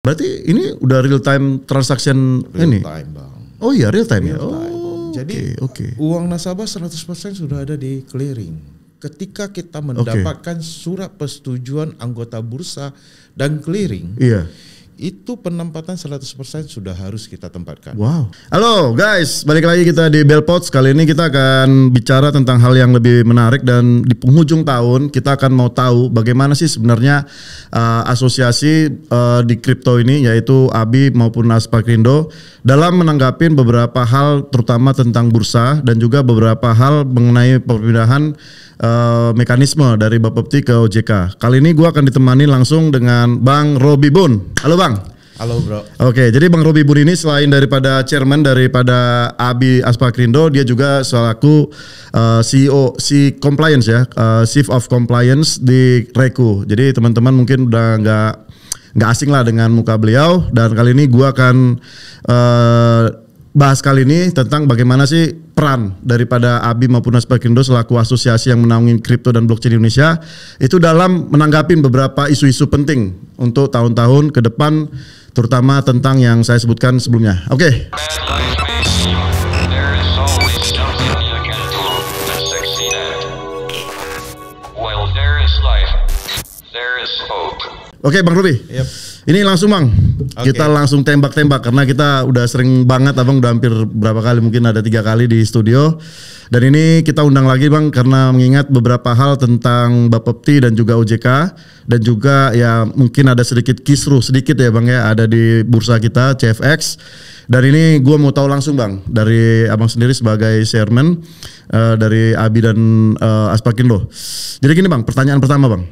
Berarti ini udah real time transaction real ini? Real time bang. Oh iya real time ya? real ya? Time. Oh, Jadi okay, okay. uang nasabah 100% sudah ada di clearing. Ketika kita mendapatkan okay. surat persetujuan anggota bursa dan clearing, iya. Yeah itu penempatan 100% sudah harus kita tempatkan. Wow. Halo guys, balik lagi kita di Bellpots. Kali ini kita akan bicara tentang hal yang lebih menarik dan di penghujung tahun kita akan mau tahu bagaimana sih sebenarnya uh, asosiasi uh, di kripto ini yaitu ABI maupun Aspakrindo dalam menanggapi beberapa hal terutama tentang bursa dan juga beberapa hal mengenai perpindahan uh, eh, mekanisme dari Bapepti ke OJK. Kali ini gue akan ditemani langsung dengan Bang Robi Bun. Halo Bang. Halo bro. Oke, jadi Bang Robi Bun ini selain daripada chairman daripada Abi Aspakrindo, dia juga selaku uh, eh, CEO si compliance ya, uh, chief of compliance di Reku. Jadi teman-teman mungkin udah nggak nggak asing lah dengan muka beliau dan kali ini gue akan uh, bahas kali ini tentang bagaimana sih peran daripada ABI maupun Aspekindo selaku asosiasi yang menaungi kripto dan blockchain Indonesia itu dalam menanggapi beberapa isu-isu penting untuk tahun-tahun ke depan terutama tentang yang saya sebutkan sebelumnya. Oke. Okay. Oke, Bang Ruby. Yep. Ini langsung, Bang. Okay. Kita langsung tembak-tembak karena kita udah sering banget Abang udah hampir berapa kali mungkin ada tiga kali di studio. Dan ini kita undang lagi, Bang, karena mengingat beberapa hal tentang Bapepti dan juga OJK dan juga ya mungkin ada sedikit kisruh sedikit ya, Bang ya, ada di bursa kita CFX. Dan ini gue mau tahu langsung bang dari abang sendiri sebagai chairman uh, dari Abi dan uh, eh, loh. Jadi gini bang, pertanyaan pertama bang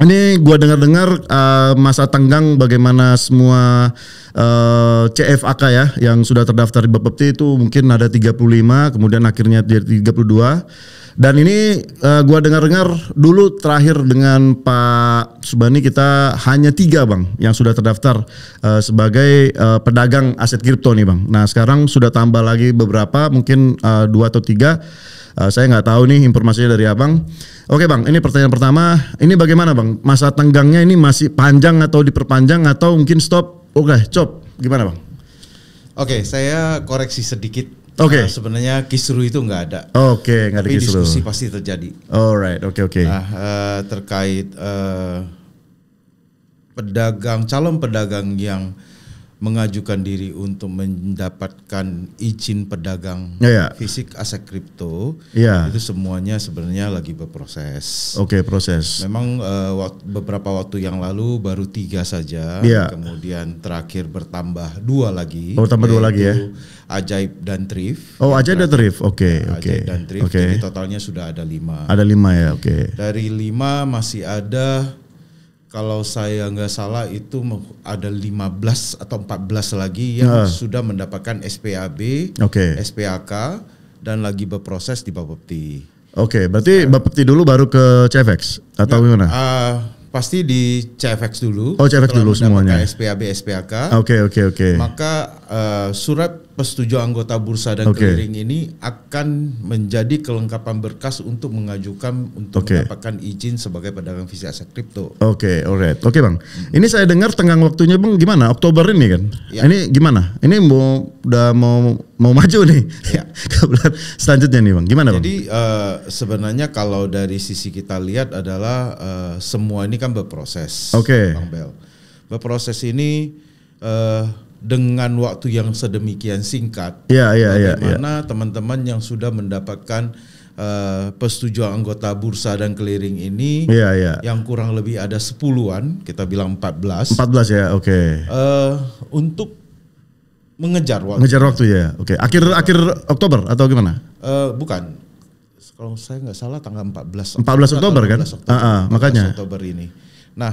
ini gua dengar-dengar uh, eh, masa tenggang bagaimana semua uh, eh, CFAK ya yang sudah terdaftar di Bapepti itu mungkin ada 35 kemudian akhirnya jadi 32. Dan ini uh, gua dengar-dengar dulu terakhir dengan Pak Subani kita hanya tiga Bang yang sudah terdaftar uh, sebagai uh, pedagang aset kripto nih Bang. Nah, sekarang sudah tambah lagi beberapa mungkin uh, dua atau tiga Eh, saya nggak tahu nih informasinya dari abang. Oke bang, ini pertanyaan pertama. Ini bagaimana bang? Masa tenggangnya ini masih panjang atau diperpanjang atau mungkin stop? Oke, okay, cop. Gimana bang? Oke, okay, saya koreksi sedikit. Oke. Okay. Nah, eh, sebenarnya kisru itu nggak ada. Oke, okay, nggak ada kisru. diskusi pasti terjadi. Alright, oke okay, oke. Okay. Nah, uh, terkait uh, pedagang calon pedagang yang mengajukan diri untuk mendapatkan izin pedagang ya, ya. fisik aset kripto ya. itu semuanya sebenarnya lagi berproses. Oke okay, proses. Memang uh, beberapa waktu yang lalu baru tiga saja, ya. kemudian terakhir bertambah dua lagi. Oh tambah dua lagi ya? Ajaib dan Trif. Oh Ajaib dan Trif, oke okay, ya, oke. Okay. Ajaib dan Trif, okay. jadi totalnya sudah ada lima. Ada lima ya, oke. Okay. Dari lima masih ada kalau saya nggak salah itu ada 15 atau 14 lagi yang uh. sudah mendapatkan SPAB, okay. SPAK dan lagi berproses di Bapepti. Oke, okay, berarti uh, Bapepti dulu baru ke CFX atau ya, gimana? Uh, pasti di CFX dulu. Oh, CFX dulu semuanya. SPAB, SPAK. Oke, okay, oke, okay, oke. Okay. Maka Eh, surat persetujuan anggota bursa dan okay. clearing ini akan menjadi kelengkapan berkas untuk mengajukan untuk okay. mendapatkan izin sebagai pedagang fisik aset kripto. Oke, okay, alright. Oke, okay, Bang. Hmm. Ini saya dengar tenggang waktunya, Bang, gimana? Oktober ini kan. Ya. Ini gimana? Ini mau udah mau mau maju nih. Ya. selanjutnya nih, Bang. Gimana, Bang? Jadi uh, sebenarnya kalau dari sisi kita lihat adalah uh, semua ini kan berproses. Oke. Okay. Bang Bel. Berproses ini uh, dengan waktu yang sedemikian singkat. Iya, iya, Bagaimana ya. teman-teman yang sudah mendapatkan uh, persetujuan anggota bursa dan clearing ini ya, ya. yang kurang lebih ada sepuluhan, kita bilang 14. 14 ya, oke. Okay. Uh, eh, untuk mengejar waktu. Mengejar waktu ya. Oke, okay. akhir akhir Oktober atau gimana? Uh, bukan. Kalau saya nggak salah tanggal 14 belas. 14 Oktober, kan? Oktober kan? 14 Oktober, uh, 14 ah, makanya. Oktober ini. Nah,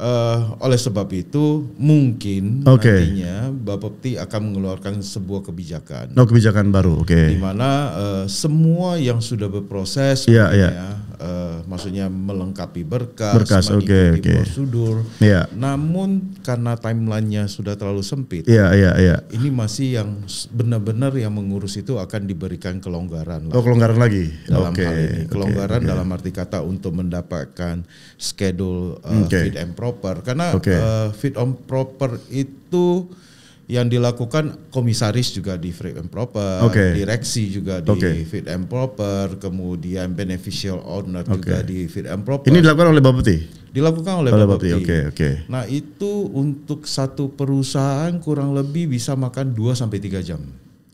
Uh, oleh sebab itu mungkin okay. nantinya Peti akan mengeluarkan sebuah kebijakan. Oh kebijakan baru, oke. Okay. Di mana uh, semua yang sudah berproses, yeah, yeah uh, maksudnya melengkapi berkas, berkas oke okay, Okay, Prosedur. Yeah. Namun karena timelinenya sudah terlalu sempit. Iya yeah, iya yeah, iya. Yeah. Ini masih yang benar-benar yang mengurus itu akan diberikan kelonggaran. Oh, lagi. kelonggaran lagi. Dalam okay, hal ini kelonggaran okay, dalam arti kata untuk mendapatkan schedule uh, eh, hmm, okay. fit and proper karena okay. uh, eh, fit and proper itu yang dilakukan komisaris juga di fit and proper, okay. direksi juga di okay. fit and proper, kemudian beneficial owner okay. juga di fit and proper. Ini dilakukan oleh Bapak Putih? Dilakukan oleh, oleh Putih. Oke, okay, oke. Okay. Nah, itu untuk satu perusahaan kurang lebih bisa makan 2 sampai 3 jam.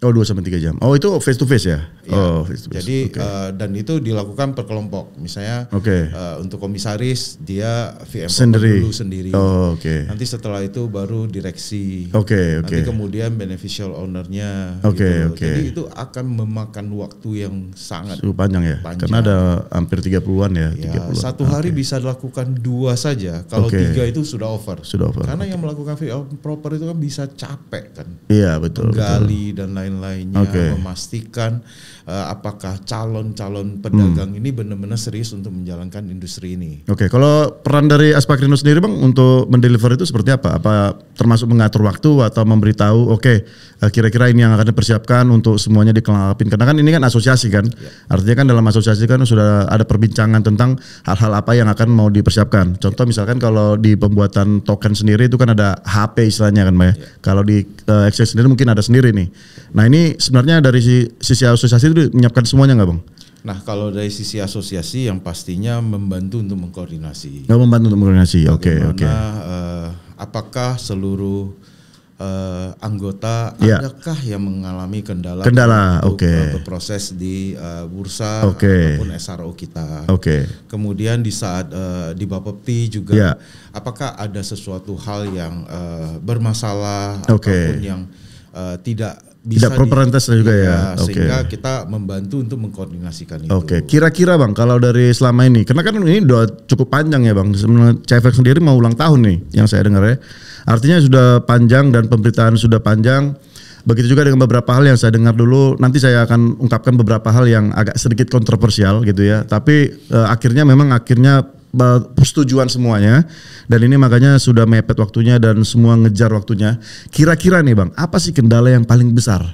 Oh dua sampai tiga jam. Oh itu face to face ya? ya oh face to face. Jadi okay. uh, eh, dan itu dilakukan per kelompok. Misalnya okay. uh, eh, untuk komisaris dia VM sendiri. dulu sendiri. Oh, oke. Okay. Nanti setelah itu baru direksi. Oke, okay, oke. Okay. Nanti kemudian beneficial ownernya Oke, okay, gitu. oke. Okay. Jadi itu akan memakan waktu yang sangat Suruh panjang ya. Panjang. Karena ada hampir tiga puluhan ya, ya Satu hari okay. bisa dilakukan dua saja. Kalau okay. tiga itu sudah over. Sudah over. Karena okay. yang melakukan VM proper itu kan bisa capek kan. Iya, betul. Gali dan lain lainnya, okay. memastikan uh, apakah calon-calon pedagang hmm. ini benar-benar serius untuk menjalankan industri ini. Oke, okay. kalau peran dari Aspakrino sendiri Bang untuk mendeliver itu seperti apa? Apa termasuk mengatur waktu atau memberitahu oke okay, uh, eh, kira-kira ini yang akan dipersiapkan untuk semuanya dikelapin karena kan ini kan asosiasi kan. Ya. Artinya kan dalam asosiasi kan sudah ada perbincangan tentang hal-hal apa yang akan mau dipersiapkan. Contoh ya. misalkan kalau di pembuatan token sendiri itu kan ada HP istilahnya kan, Mbak. Ya. ya. Kalau di uh, exchange sendiri mungkin ada sendiri nih. Nah, ini sebenarnya dari sisi asosiasi udah menyiapkan semuanya nggak bang? Nah kalau dari sisi asosiasi yang pastinya membantu untuk mengkoordinasi. Oh, membantu untuk mengkoordinasi, oke oke. Okay. Uh, eh, apakah seluruh uh, anggota yeah. adakah yang mengalami kendala kendala oke okay. proses di uh, bursa okay. ataupun SRO kita oke okay. kemudian di saat uh, di Bapepti juga yeah. apakah ada sesuatu hal yang uh, bermasalah okay. ataupun yang uh, tidak bisa tidak properentes juga ya, ya okay. sehingga kita membantu untuk mengkoordinasikan itu. Oke, kira-kira bang kalau dari selama ini, karena kan ini sudah cukup panjang ya bang. CFX sendiri mau ulang tahun nih, yang saya dengar ya. Artinya sudah panjang dan pemberitaan sudah panjang. Begitu juga dengan beberapa hal yang saya dengar dulu. Nanti saya akan ungkapkan beberapa hal yang agak sedikit kontroversial gitu ya. Tapi e, akhirnya memang akhirnya persetujuan semuanya dan ini makanya sudah mepet waktunya dan semua ngejar waktunya. Kira-kira nih Bang, apa sih kendala yang paling besar?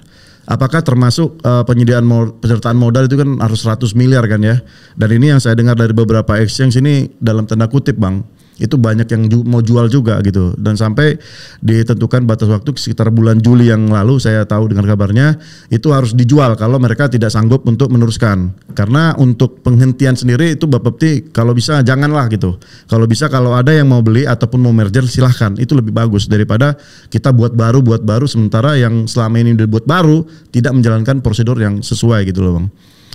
Apakah termasuk uh, penyediaan mo penyertaan modal itu kan harus 100 miliar kan ya? Dan ini yang saya dengar dari beberapa exchange ini dalam tanda kutip Bang itu banyak yang ju mau jual juga gitu dan sampai ditentukan batas waktu sekitar bulan Juli yang lalu saya tahu dengan kabarnya itu harus dijual kalau mereka tidak sanggup untuk meneruskan karena untuk penghentian sendiri itu bapak Bapepti kalau bisa janganlah gitu kalau bisa kalau ada yang mau beli ataupun mau merger silahkan itu lebih bagus daripada kita buat baru buat baru sementara yang selama ini buat baru tidak menjalankan prosedur yang sesuai gitu loh bang.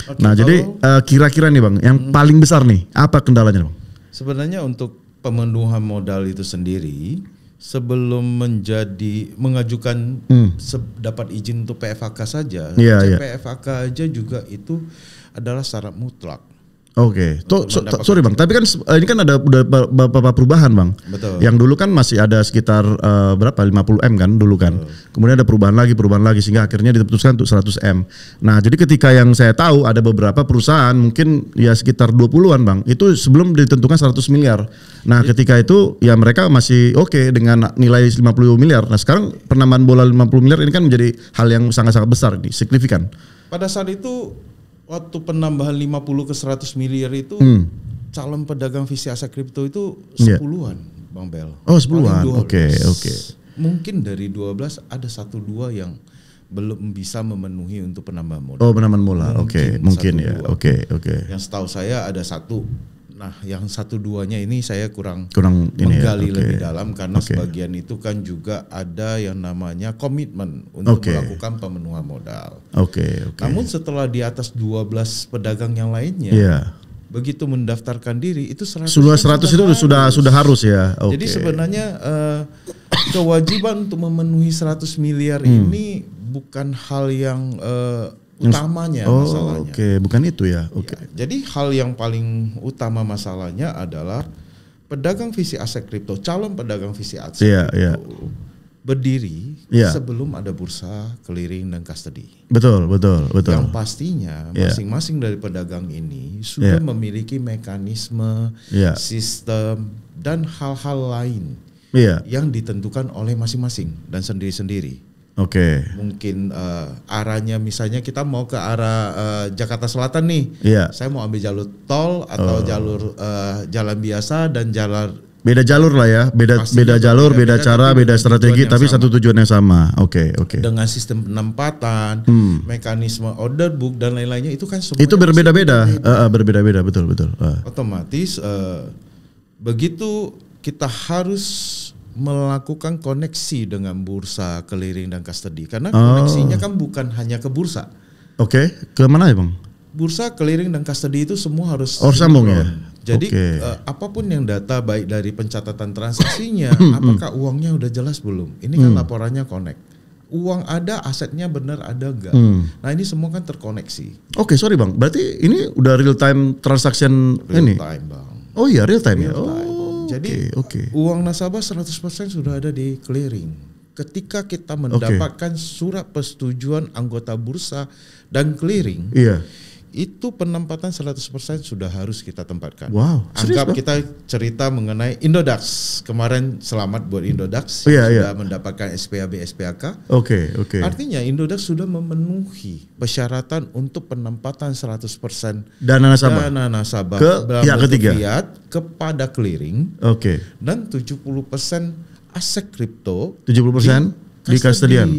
Oke, nah jadi eh, kira-kira uh, nih bang yang hmm. paling besar nih apa kendalanya bang? Sebenarnya untuk pemenuhan modal itu sendiri sebelum menjadi mengajukan hmm. dapat izin untuk PFAK saja, yeah, iya, CPFAK iya. PFAK aja juga itu adalah syarat mutlak. Oke, okay. so, so, sorry bang, tapi kan eh, ini kan ada beberapa perubahan bang. Betul. Yang dulu kan masih ada sekitar uh, berapa 50 m kan dulu kan. Betul. Kemudian ada perubahan lagi, perubahan lagi sehingga akhirnya diputuskan untuk 100 m. Nah, jadi ketika yang saya tahu ada beberapa perusahaan mungkin ya sekitar 20-an bang, itu sebelum ditentukan 100 miliar. Nah, jadi, ketika itu ya mereka masih oke okay dengan nilai 50 miliar. Nah, sekarang penambahan bola 50 miliar ini kan menjadi hal yang sangat-sangat besar ini, signifikan. Pada saat itu waktu penambahan 50 ke 100 miliar itu hmm. calon pedagang visi aset kripto itu iya. sepuluhan yeah. Bang Bel. Oh sepuluhan. Oke oke. Okay. Mungkin dari 12 ada satu dua yang belum bisa memenuhi untuk penambahan modal. Oh penambahan modal. Oke okay. mungkin ya. Oke okay, oke. Okay. Yang setahu saya ada satu Nah, yang satu duanya ini saya kurang, kurang menggali ini ya, okay. lebih dalam karena okay. sebagian itu kan juga ada yang namanya komitmen untuk okay. melakukan pemenuhan modal. Oke, okay, okay. Namun setelah di atas 12 pedagang yang lainnya, yeah. begitu mendaftarkan diri itu 100 sudah 100 itu harus. sudah sudah harus ya. Okay. Jadi sebenarnya uh, kewajiban untuk memenuhi 100 miliar hmm. ini bukan hal yang uh, utamanya oh, masalahnya. Oke, okay. bukan itu ya. Iya. Oke. Okay. Ya, jadi hal yang paling utama masalahnya adalah pedagang visi aset kripto, calon pedagang visi aset yeah, kripto yeah. berdiri yeah. sebelum ada bursa clearing dan custody. Betul, betul, betul. Yang pastinya iya. masing-masing yeah. dari pedagang ini sudah yeah. memiliki mekanisme, yeah. sistem dan hal-hal lain yeah. yang ditentukan oleh masing-masing dan sendiri-sendiri. Oke. Okay. Mungkin uh, arahnya misalnya kita mau ke arah uh, Jakarta Selatan nih. Iya. Yeah. Saya mau ambil jalur tol atau uh. jalur uh, jalan biasa dan jalan beda jalur lah ya, beda Pasti beda jalur, iya, beda, beda cara, beda strategi, tapi sama. satu tujuan yang sama. Oke, okay, oke. Okay. Dengan sistem penempatan, hmm. mekanisme order book dan lain-lainnya itu kan semua itu berbeda-beda, uh, uh, berbeda-beda, betul betul. Uh. Otomatis uh, begitu kita harus melakukan koneksi dengan bursa clearing dan custody karena oh. koneksinya kan bukan hanya ke bursa. Oke, okay. ke mana ya bang? Bursa clearing dan custody itu semua harus Oh, sambung ya. Jadi okay. uh, eh, apapun yang data baik dari pencatatan transaksinya, hmm, hmm. apakah uangnya udah jelas belum? Ini kan hmm. laporannya connect. Uang ada, asetnya benar ada enggak? Hmm. Nah ini semua kan terkoneksi. Oke, okay, sorry bang. Berarti ini udah real time transaction real ini. Real time bang. Oh iya real time ya? real ya. Time. Oh jadi okay, okay. uang nasabah 100% sudah ada di clearing. Ketika kita mendapatkan okay. surat persetujuan anggota bursa dan clearing, yeah itu penempatan 100% sudah harus kita tempatkan. Wow. Anggap serius, kita cerita mengenai Indodax. Kemarin selamat buat Indodax oh, iya, sudah iya. mendapatkan SPAB SPAK. Oke, okay, oke. Okay. Artinya Indodax sudah memenuhi persyaratan untuk penempatan 100% dana nasabah. Dana nasabah ke pihak ketiga. Fiat kepada clearing. Oke. Okay. Dan 70% aset kripto 70% di, di custodian.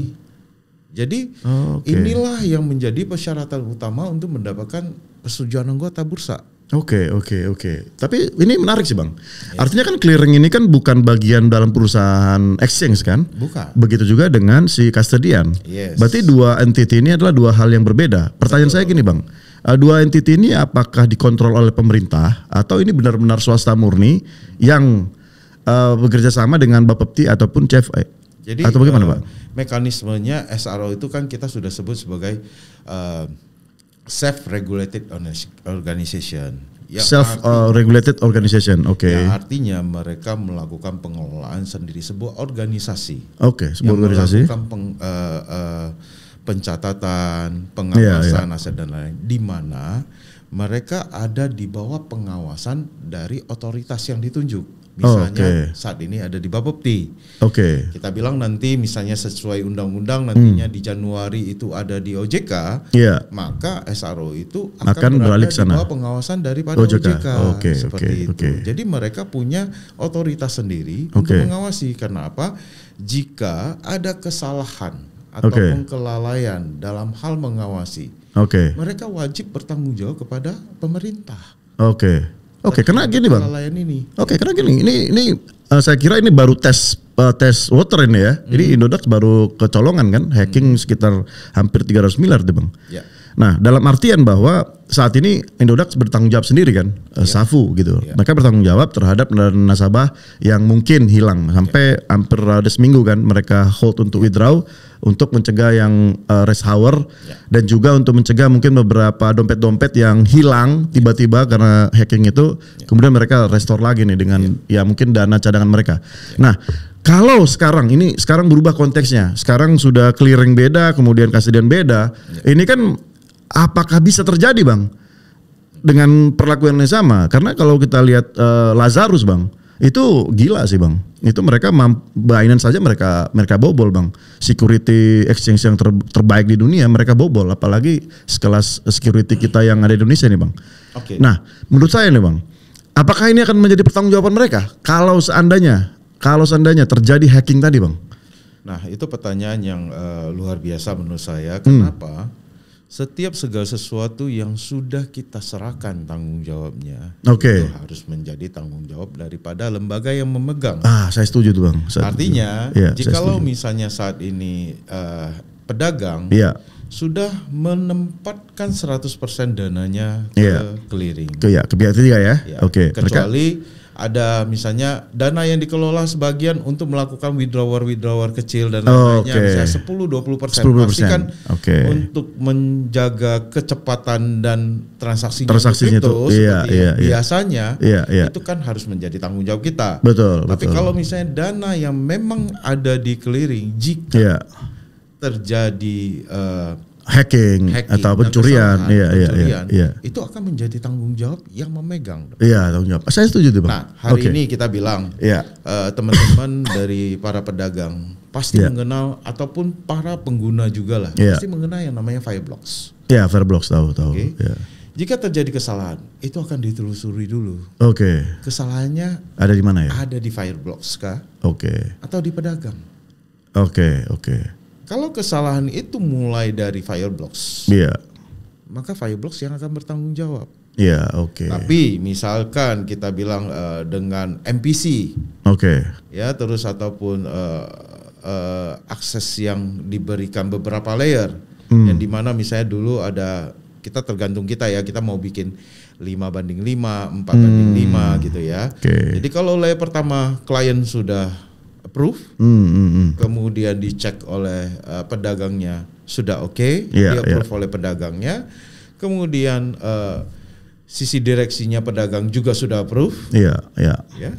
Jadi oh, okay. inilah yang menjadi persyaratan utama untuk mendapatkan persetujuan anggota bursa. Oke, okay, oke, okay, oke. Okay. Tapi ini menarik sih, Bang. Yeah. Artinya kan clearing ini kan bukan bagian dalam perusahaan exchange kan? Bukan. Begitu juga dengan si custodian. Yes. Berarti dua entity ini adalah dua hal yang berbeda. Pertanyaan Betul. saya gini, Bang. Eh, dua entity ini apakah dikontrol oleh pemerintah atau ini benar-benar swasta murni yang uh, bekerja sama dengan Bapepti ataupun CFI? Jadi atau bagaimana, uh, Pak? Mekanismenya SRO itu kan kita sudah sebut sebagai uh, eh, self regulated organization. Ya, self regulated regulated organization. Oke. Okay. Ya, artinya mereka melakukan pengelolaan sendiri sebuah organisasi. Oke, okay, sebuah organisasi. Melakukan peng, uh, uh, pencatatan, pengawasan yeah, yeah. aset dan lain-lain di mana mereka ada di bawah pengawasan dari otoritas yang ditunjuk misalnya okay. saat ini ada di Bapepti. Oke. Okay. Kita bilang nanti misalnya sesuai undang-undang nantinya hmm. di Januari itu ada di OJK, yeah. maka SRO itu akan, akan berada di bawah pengawasan daripada OJK. OJK. Okay, Seperti okay, itu. Okay. Jadi mereka punya otoritas sendiri okay. untuk mengawasi karena apa? Jika ada kesalahan atau okay. kelalaian dalam hal mengawasi, okay. mereka wajib bertanggung jawab kepada pemerintah. Oke. Okay. Oke, okay, karena gini bang. ini. Oke, okay, karena gini, ini ini uh, saya kira ini baru tes uh, tes water ini ya. Hmm. Jadi Indodax baru kecolongan kan, hacking hmm. sekitar hampir 300 miliar deh bang. Ya. Nah, dalam artian bahwa saat ini Indodax bertanggung jawab sendiri kan, uh, SAFU gitu. Ya. Mereka bertanggung jawab terhadap nasabah yang mungkin hilang sampai ya. hampir ada seminggu kan mereka hold untuk ya. withdraw untuk mencegah yang uh, eh, rest hour yeah. dan juga untuk mencegah mungkin beberapa dompet-dompet yang hilang tiba-tiba karena hacking itu yeah. kemudian mereka restore lagi nih dengan yeah. ya mungkin dana cadangan mereka. Yeah. Nah, kalau sekarang ini sekarang berubah konteksnya. Sekarang sudah clearing beda, kemudian kasidian beda. Yeah. Ini kan apakah bisa terjadi, Bang? Dengan perlakuan yang sama? Karena kalau kita lihat uh, Lazarus, Bang, itu gila sih bang. Itu mereka Binance saja mereka mereka bobol bang. Security exchange yang ter, terbaik di dunia mereka bobol. Apalagi sekelas security kita yang ada di Indonesia nih bang. Okay. Nah menurut saya nih bang, apakah ini akan menjadi pertanggungjawaban mereka kalau seandainya kalau seandainya terjadi hacking tadi bang? Nah itu pertanyaan yang uh, luar biasa menurut saya. Hmm. Kenapa? Hmm setiap segala sesuatu yang sudah kita serahkan tanggung jawabnya okay. itu harus menjadi tanggung jawab daripada lembaga yang memegang. Ah, saya setuju tuh bang. Saya Artinya, ya, lo misalnya saat ini uh, pedagang ya. sudah menempatkan 100% dananya ke ya. clearing. Ke ya, ke ya. ya Oke. Okay. Kecuali Mereka ada misalnya dana yang dikelola sebagian untuk melakukan withdrawer withdrawer kecil dan oh, lainnya okay. misalnya 10 20 persen kan okay. untuk menjaga kecepatan dan transaksi transaksinya itu, itu iya, iya, iya, biasanya iya, iya. itu kan harus menjadi tanggung jawab kita betul tapi betul. kalau misalnya dana yang memang ada di clearing jika iya. terjadi uh, hacking, hacking atau pencurian, iya, iya, iya, pencurian iya, itu akan menjadi tanggung jawab yang memegang. Iya tanggung jawab. Saya setuju tuh bang. Nah hari okay. ini kita bilang uh, teman-teman dari para pedagang pasti yeah. mengenal ataupun para pengguna juga lah yeah. pasti mengenal yang namanya Fireblocks. Iya yeah, Fireblocks tahu tahu. Okay. Iya. Yeah. Jika terjadi kesalahan itu akan ditelusuri dulu. Oke. Okay. Kesalahannya ada di mana ya? Ada di Fireblocks kah? Oke. Okay. Atau di pedagang? Oke okay, oke. Kalau kesalahan itu mulai dari Fireblocks, yeah. maka Fireblocks yang akan bertanggung jawab. Iya, yeah, oke. Okay. Tapi misalkan kita bilang uh, dengan MPC, oke, okay. ya terus ataupun uh, uh, akses yang diberikan beberapa layer, hmm. yang dimana misalnya dulu ada kita tergantung kita ya, kita mau bikin 5 banding 5, 4 hmm. banding 5 gitu ya. Okay. Jadi kalau layer pertama klien sudah approve, mm, mm, mm. kemudian dicek oleh uh, pedagangnya sudah oke, okay, iya, yeah, di approve yeah. oleh pedagangnya, kemudian uh, sisi direksinya pedagang juga sudah approve, yeah, yeah. ya.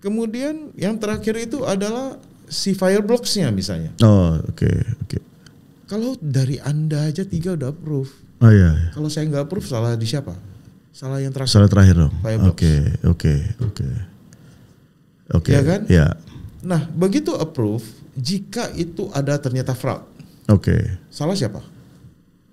Kemudian yang terakhir itu adalah si fireblocksnya misalnya. Oh oke okay, oke. Okay. Kalau dari anda aja tiga udah approve. Oh iya. yeah. Kalau saya nggak approve salah di siapa? Salah yang terakhir. Salah terakhir dong. Oke oke oke. Oke. Ya kan? Ya. Nah, begitu approve, jika itu ada ternyata fraud. Oke. Okay. Salah siapa?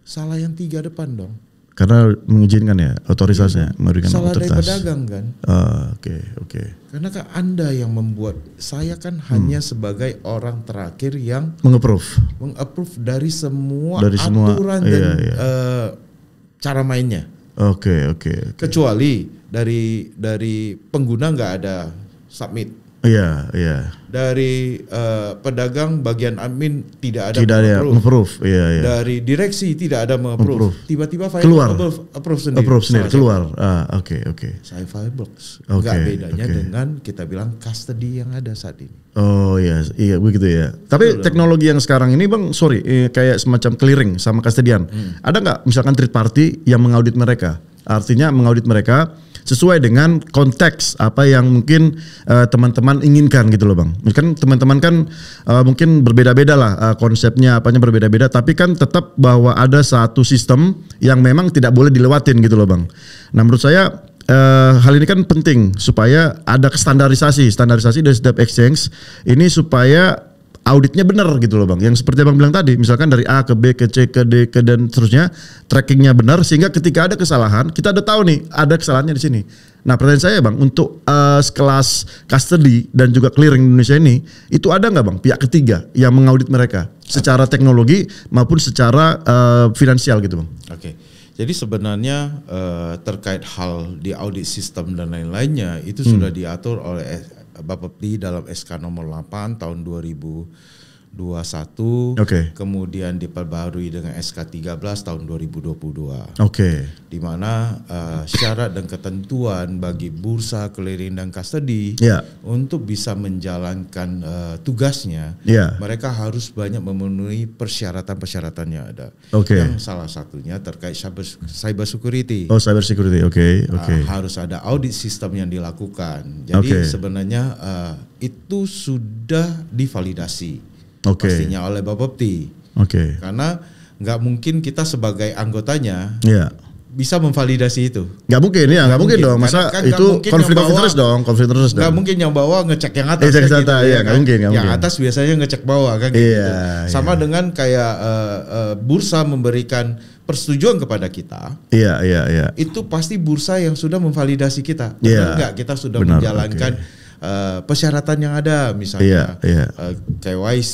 Salah yang tiga depan dong. Karena mengizinkan ya otoritasnya, memberikan Salah otoritas. Salah dari pedagang kan. Oke, ah, oke. Okay, okay. Karena kan Anda yang membuat, saya kan hmm. hanya sebagai orang terakhir yang mengapprove. Mengapprove dari semua dari semua, aturan iya, dan iya. Uh, cara mainnya. Oke, okay, oke. Okay, okay. Kecuali dari dari pengguna nggak ada submit. Iya, iya. Dari uh, pedagang bagian admin tidak ada tidak ada approve. Iya, iya. Dari direksi tidak ada approve. Tiba-tiba file keluar. approve, approve sendiri. Approve sendiri keluar. Oke, Ah, oke, okay, oke. Okay. Saya firebox. Okay, Gak bedanya okay. dengan kita bilang custody yang ada saat ini. Oh iya, iya begitu ya. Tapi Betul, teknologi yang sekarang ini Bang, sorry, eh, kayak semacam clearing sama custodian. Hmm. Ada nggak misalkan third party yang mengaudit mereka? Artinya mengaudit mereka sesuai dengan konteks apa yang mungkin eh, teman-teman uh, inginkan gitu loh bang. Kan teman-teman kan uh, mungkin berbeda-beda lah uh, konsepnya apanya berbeda-beda, tapi kan tetap bahwa ada satu sistem yang memang tidak boleh dilewatin gitu loh bang. Nah menurut saya Uh, hal ini kan penting supaya ada standarisasi, standarisasi dari setiap exchange ini supaya auditnya benar gitu loh bang. Yang seperti abang bilang tadi, misalkan dari A ke B ke C ke D ke dan seterusnya trackingnya benar sehingga ketika ada kesalahan kita ada tahu nih ada kesalahannya di sini. Nah pertanyaan saya bang, untuk uh, sekelas custody dan juga clearing Indonesia ini, itu ada nggak bang pihak ketiga yang mengaudit mereka secara teknologi maupun secara uh, finansial gitu bang? Oke. Okay. Jadi sebenarnya eh, terkait hal di audit sistem dan lain-lainnya itu hmm. sudah diatur oleh Bapepti dalam SK nomor 8 tahun 2000 21 okay. kemudian diperbarui dengan SK 13 tahun 2022. Oke. Okay. Di mana uh, syarat dan ketentuan bagi bursa clearing dan custody yeah. untuk bisa menjalankan uh, tugasnya, yeah. mereka harus banyak memenuhi persyaratan-persyaratannya ada. Okay. Yang salah satunya terkait cyber, cyber security. Oh, cyber security. Oke, okay. Ah, oke. Okay. Uh, harus ada audit sistem yang dilakukan. Jadi okay. sebenarnya uh, itu sudah divalidasi okay. pastinya oleh Bapepti. Oke. Okay. Karena nggak mungkin kita sebagai anggotanya yeah. bisa memvalidasi itu. Nggak mungkin ya, nggak mungkin, mungkin dong. Masa kan itu konflik of konflik dong, konflik terus dong. Nggak mungkin yang bawah ngecek yang atas. Ngecek yang atas, iya nggak kan? mungkin, Yang atas biasanya ngecek bawah kan. Iya, gitu. Yeah, Sama yeah. dengan kayak uh, uh, bursa memberikan persetujuan kepada kita, iya iya iya, itu pasti bursa yang sudah memvalidasi kita, benar yeah. nggak kita sudah benar, menjalankan okay uh, persyaratan yang ada misalnya yeah, iya, iya. yeah. Uh, KYC,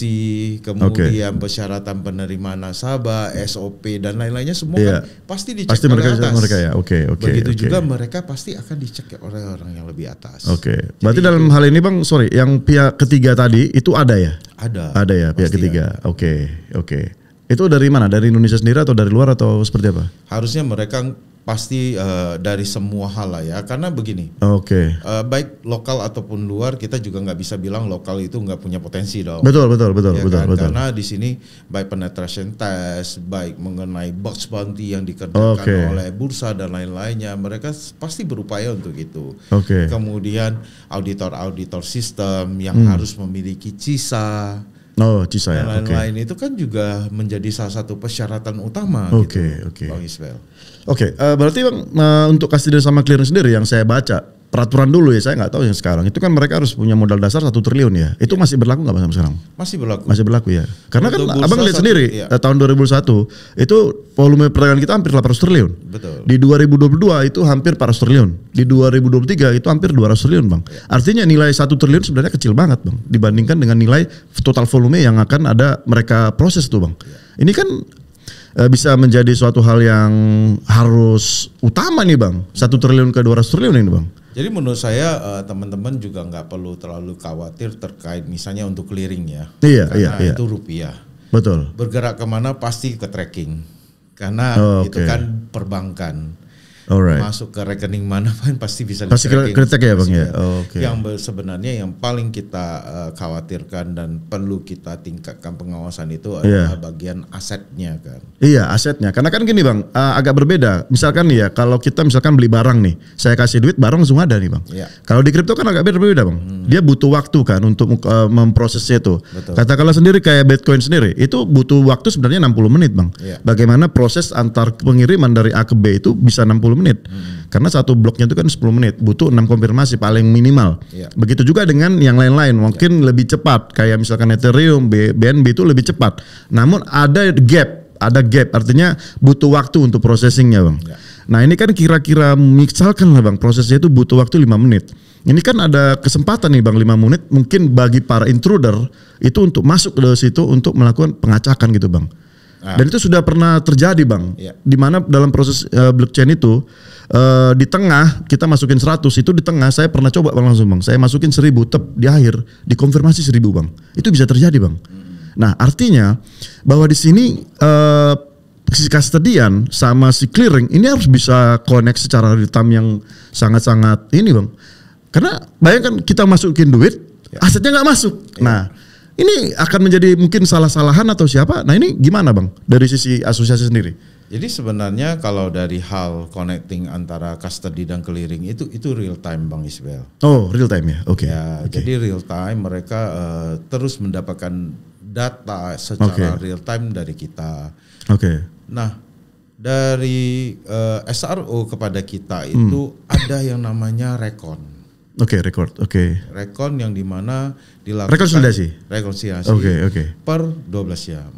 kemudian okay. persyaratan penerima nasabah, SOP dan lain-lainnya semua yeah. kan pasti dicek pasti mereka, oleh atas. Mereka ya. Oke, okay, oke. Okay, Begitu okay. juga mereka pasti akan dicek oleh orang yang lebih atas. Oke. Okay. Berarti dalam itu, hal ini Bang, sorry, yang pihak ketiga tadi itu ada ya? Ada. Ada ya pihak ketiga. Oke, oke. Okay, okay. Itu dari mana? Dari Indonesia sendiri atau dari luar atau seperti apa? Harusnya mereka pasti uh, dari semua hal lah ya karena begini oke okay. uh, eh, baik lokal ataupun luar kita juga nggak bisa bilang lokal itu nggak punya potensi dong betul betul betul ya betul, kan? betul karena di sini baik penetration test baik mengenai box bounty yang dikerjakan okay. oleh bursa dan lain-lainnya mereka pasti berupaya untuk itu oke okay. kemudian auditor auditor sistem yang hmm. harus memiliki cisa Oh, Cisa ya. Lain-lain okay. itu kan juga menjadi salah satu persyaratan utama. Oke, okay, gitu, oke. Okay. Bang Isbel. Oke, okay, uh, eh, berarti bang uh, untuk custody sama clearance sendiri yang saya baca peraturan dulu ya saya nggak tahu yang sekarang itu kan mereka harus punya modal dasar satu triliun ya itu ya. masih berlaku nggak sama sekarang masih berlaku masih berlaku ya karena kan Untuk kan abang lihat sendiri iya. Eh, tahun 2001 itu volume perdagangan kita hampir 800 triliun betul di 2022 itu hampir 400 triliun di 2023 itu hampir 200 triliun bang ya. artinya nilai satu triliun sebenarnya kecil banget bang dibandingkan dengan nilai total volume yang akan ada mereka proses tuh bang ya. ini kan uh, bisa menjadi suatu hal yang harus utama nih bang satu triliun ke dua ratus triliun ini bang jadi menurut saya eh, teman-teman juga nggak perlu terlalu khawatir terkait misalnya untuk clearing ya iya karena iya, iya. itu rupiah betul bergerak kemana pasti ke tracking karena oh, itu kan perbankan Alright. masuk ke rekening mana pun pasti bisa pasti kritik ya bang ya. Oh, okay. Yang sebenarnya yang paling kita uh, khawatirkan dan perlu kita tingkatkan pengawasan itu iya. adalah yeah. bagian asetnya kan. Iya asetnya. Karena kan gini bang, uh, agak berbeda. Misalkan ya kalau kita misalkan beli barang nih, saya kasih duit barang langsung ada nih bang. Yeah. Kalau di kripto kan agak berbeda bang. Hmm. Dia butuh waktu kan untuk uh, eh, memprosesnya itu. Katakanlah sendiri kayak Bitcoin sendiri, itu butuh waktu sebenarnya 60 menit bang. Yeah. Bagaimana proses antar pengiriman dari A ke B itu bisa 60 menit menit. Hmm. Karena satu bloknya itu kan 10 menit, butuh enam konfirmasi paling minimal. Yeah. Begitu juga dengan yang lain-lain, mungkin yeah. lebih cepat kayak misalkan Ethereum, BNB itu lebih cepat. Namun ada gap, ada gap artinya butuh waktu untuk processingnya, Bang. Yeah. Nah, ini kan kira-kira misalkan lah Bang, prosesnya itu butuh waktu lima menit. Ini kan ada kesempatan nih Bang lima menit mungkin bagi para intruder itu untuk masuk ke situ untuk melakukan pengacakan gitu Bang. Ah. Dan itu sudah pernah terjadi, Bang. Ya. Di mana dalam proses uh, blockchain itu uh, di tengah kita masukin 100, itu di tengah saya pernah coba Bang langsung, Bang. Saya masukin 1000 tep di akhir dikonfirmasi 1000, Bang. Itu bisa terjadi, Bang. Hmm. Nah, artinya bahwa di sini uh, si custodian sama si clearing ini harus bisa connect secara real yang sangat-sangat ini, Bang. Karena bayangkan kita masukin duit, ya. asetnya nggak masuk. Ya. Nah, ini akan menjadi mungkin salah-salahan atau siapa. Nah ini gimana bang dari sisi asosiasi sendiri? Jadi sebenarnya kalau dari hal connecting antara custody dan clearing itu itu real time Bang Isbel. Oh, real time ya. Oke. Okay. Ya, okay. jadi real time mereka uh, terus mendapatkan data secara okay. real time dari kita. Oke. Okay. Nah, dari uh, eh, SRO kepada kita itu hmm. ada yang namanya rekon. Oke, okay, record. Oke. Okay. Rekon yang dimana dilakukan rekonsiliasi. Rekonsiliasi. Oke, okay, oke. Okay. Per 12 jam.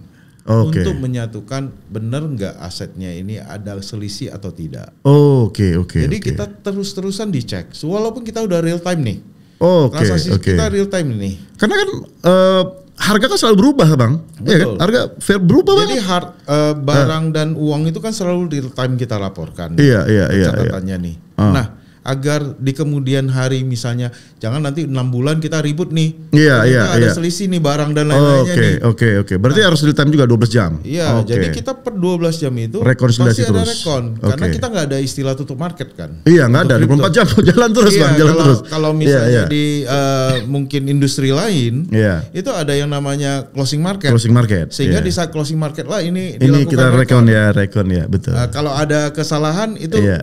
Oke. Okay. Untuk menyatukan benar nggak asetnya ini ada selisih atau tidak. Oke, oh, oke. Okay, Jadi okay. kita terus-terusan dicek. Walaupun kita udah real time nih. Oh, oke. Okay, okay. kita real time nih. Karena kan uh, harga kan selalu berubah, Bang. Iya kan? Harga fair berubah, Bang. Jadi uh, eh, barang nah. dan uang itu kan selalu real time kita laporkan. Iya, iya, iya. Catatannya iya. nih. Ah. Nah, agar di kemudian hari misalnya jangan nanti enam bulan kita ribut nih. Iya iya ada yeah. selisih nih barang dan lain-lainnya oh, okay, nih. Oke okay, oke okay. berarti nah, harus real time juga 12 jam. Iya okay. jadi kita per 12 jam itu rekonsiliasi pasti terus. ada rekon okay. karena kita nggak ada istilah tutup market kan. Iya nggak ada 24 jam jalan terus iya, bang jalan kalau, terus. Kalau iya, misalnya yeah, yeah. di uh, mungkin industri lain yeah. itu ada yang namanya closing market. Closing market. Sehingga yeah. di saat closing market lah ini ini kita rekon ya rekon ya betul. Uh, kalau ada kesalahan itu yeah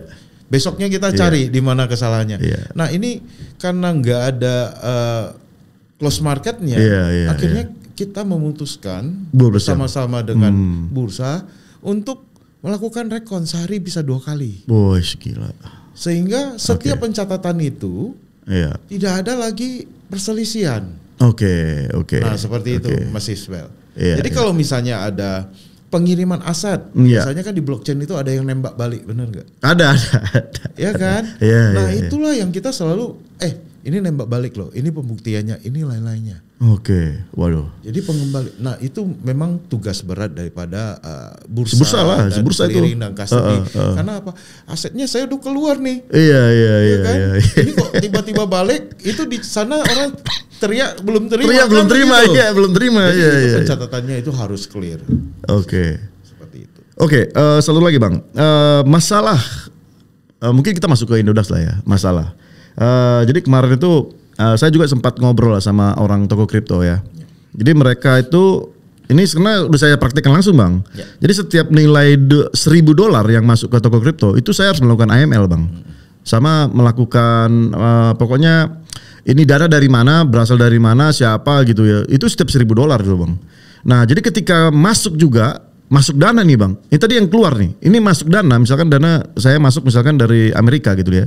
Besoknya kita iya. cari yeah. di mana kesalahannya. Yeah. Nah ini karena nggak ada uh, close marketnya, yeah, yeah, akhirnya yeah. kita memutuskan bersama-sama dengan hmm. bursa untuk melakukan rekon sehari bisa dua kali. Bos gila. Sehingga setiap okay. pencatatan itu yeah. tidak ada lagi perselisihan. Oke, okay, oke. Okay. Nah seperti okay. itu, Mas Iswell. Yeah, Jadi yeah. kalau misalnya ada pengiriman aset. Yeah. Misalnya iya. kan di blockchain itu ada yang nembak balik, bener nggak? Ada, ada, ada. Ya kan? Yeah, nah yeah, iya. itulah yeah. yang kita selalu eh ini nembak balik loh, ini pembuktiannya, ini lain-lainnya. Oke, okay. waduh. Jadi pengembali, nah itu memang tugas berat daripada uh, bursa, Sebursa lah, dan bursa itu. dan Uh, uh, uh. Karena apa? Asetnya saya udah keluar nih. Iya, iya iya iya. Kan? iya, iya. Ini kok tiba-tiba balik, itu di sana orang teriak belum terima. Teriak belum kan? terima, gitu. iya belum terima. Jadi iya, itu iya, pencatatannya iya. itu harus clear. Oke. Okay. Seperti itu. Oke, okay, uh, eh, selalu lagi bang, uh, masalah uh, mungkin kita masuk ke Indodax lah ya, masalah. Eh, jadi kemarin itu uh, saya juga sempat ngobrol lah sama orang toko kripto ya. Jadi mereka itu ini karena udah saya praktekkan langsung bang. Ya. Jadi setiap nilai seribu dolar yang masuk ke toko kripto itu saya harus melakukan AML bang, sama melakukan uh, pokoknya ini dana dari mana, berasal dari mana, siapa gitu ya. Itu setiap seribu dolar gitu bang. Nah jadi ketika masuk juga masuk dana nih bang. Ini tadi yang keluar nih. Ini masuk dana, misalkan dana saya masuk misalkan dari Amerika gitu ya.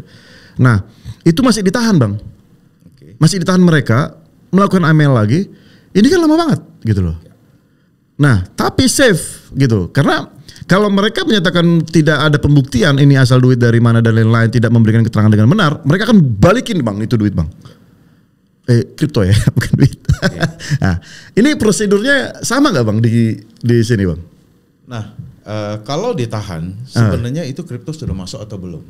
Nah itu masih ditahan bang, okay. masih ditahan mereka melakukan amel lagi. Ini kan lama banget gitu loh. Nah tapi safe gitu karena kalau mereka menyatakan tidak ada pembuktian ini asal duit dari mana dan lain-lain tidak memberikan keterangan dengan benar, mereka akan balikin bang itu duit bang. Eh kripto ya bukan duit. Yeah. nah ini prosedurnya sama nggak bang di di sini bang? Nah uh, kalau ditahan ah. sebenarnya uh. itu kripto sudah masuk atau belum?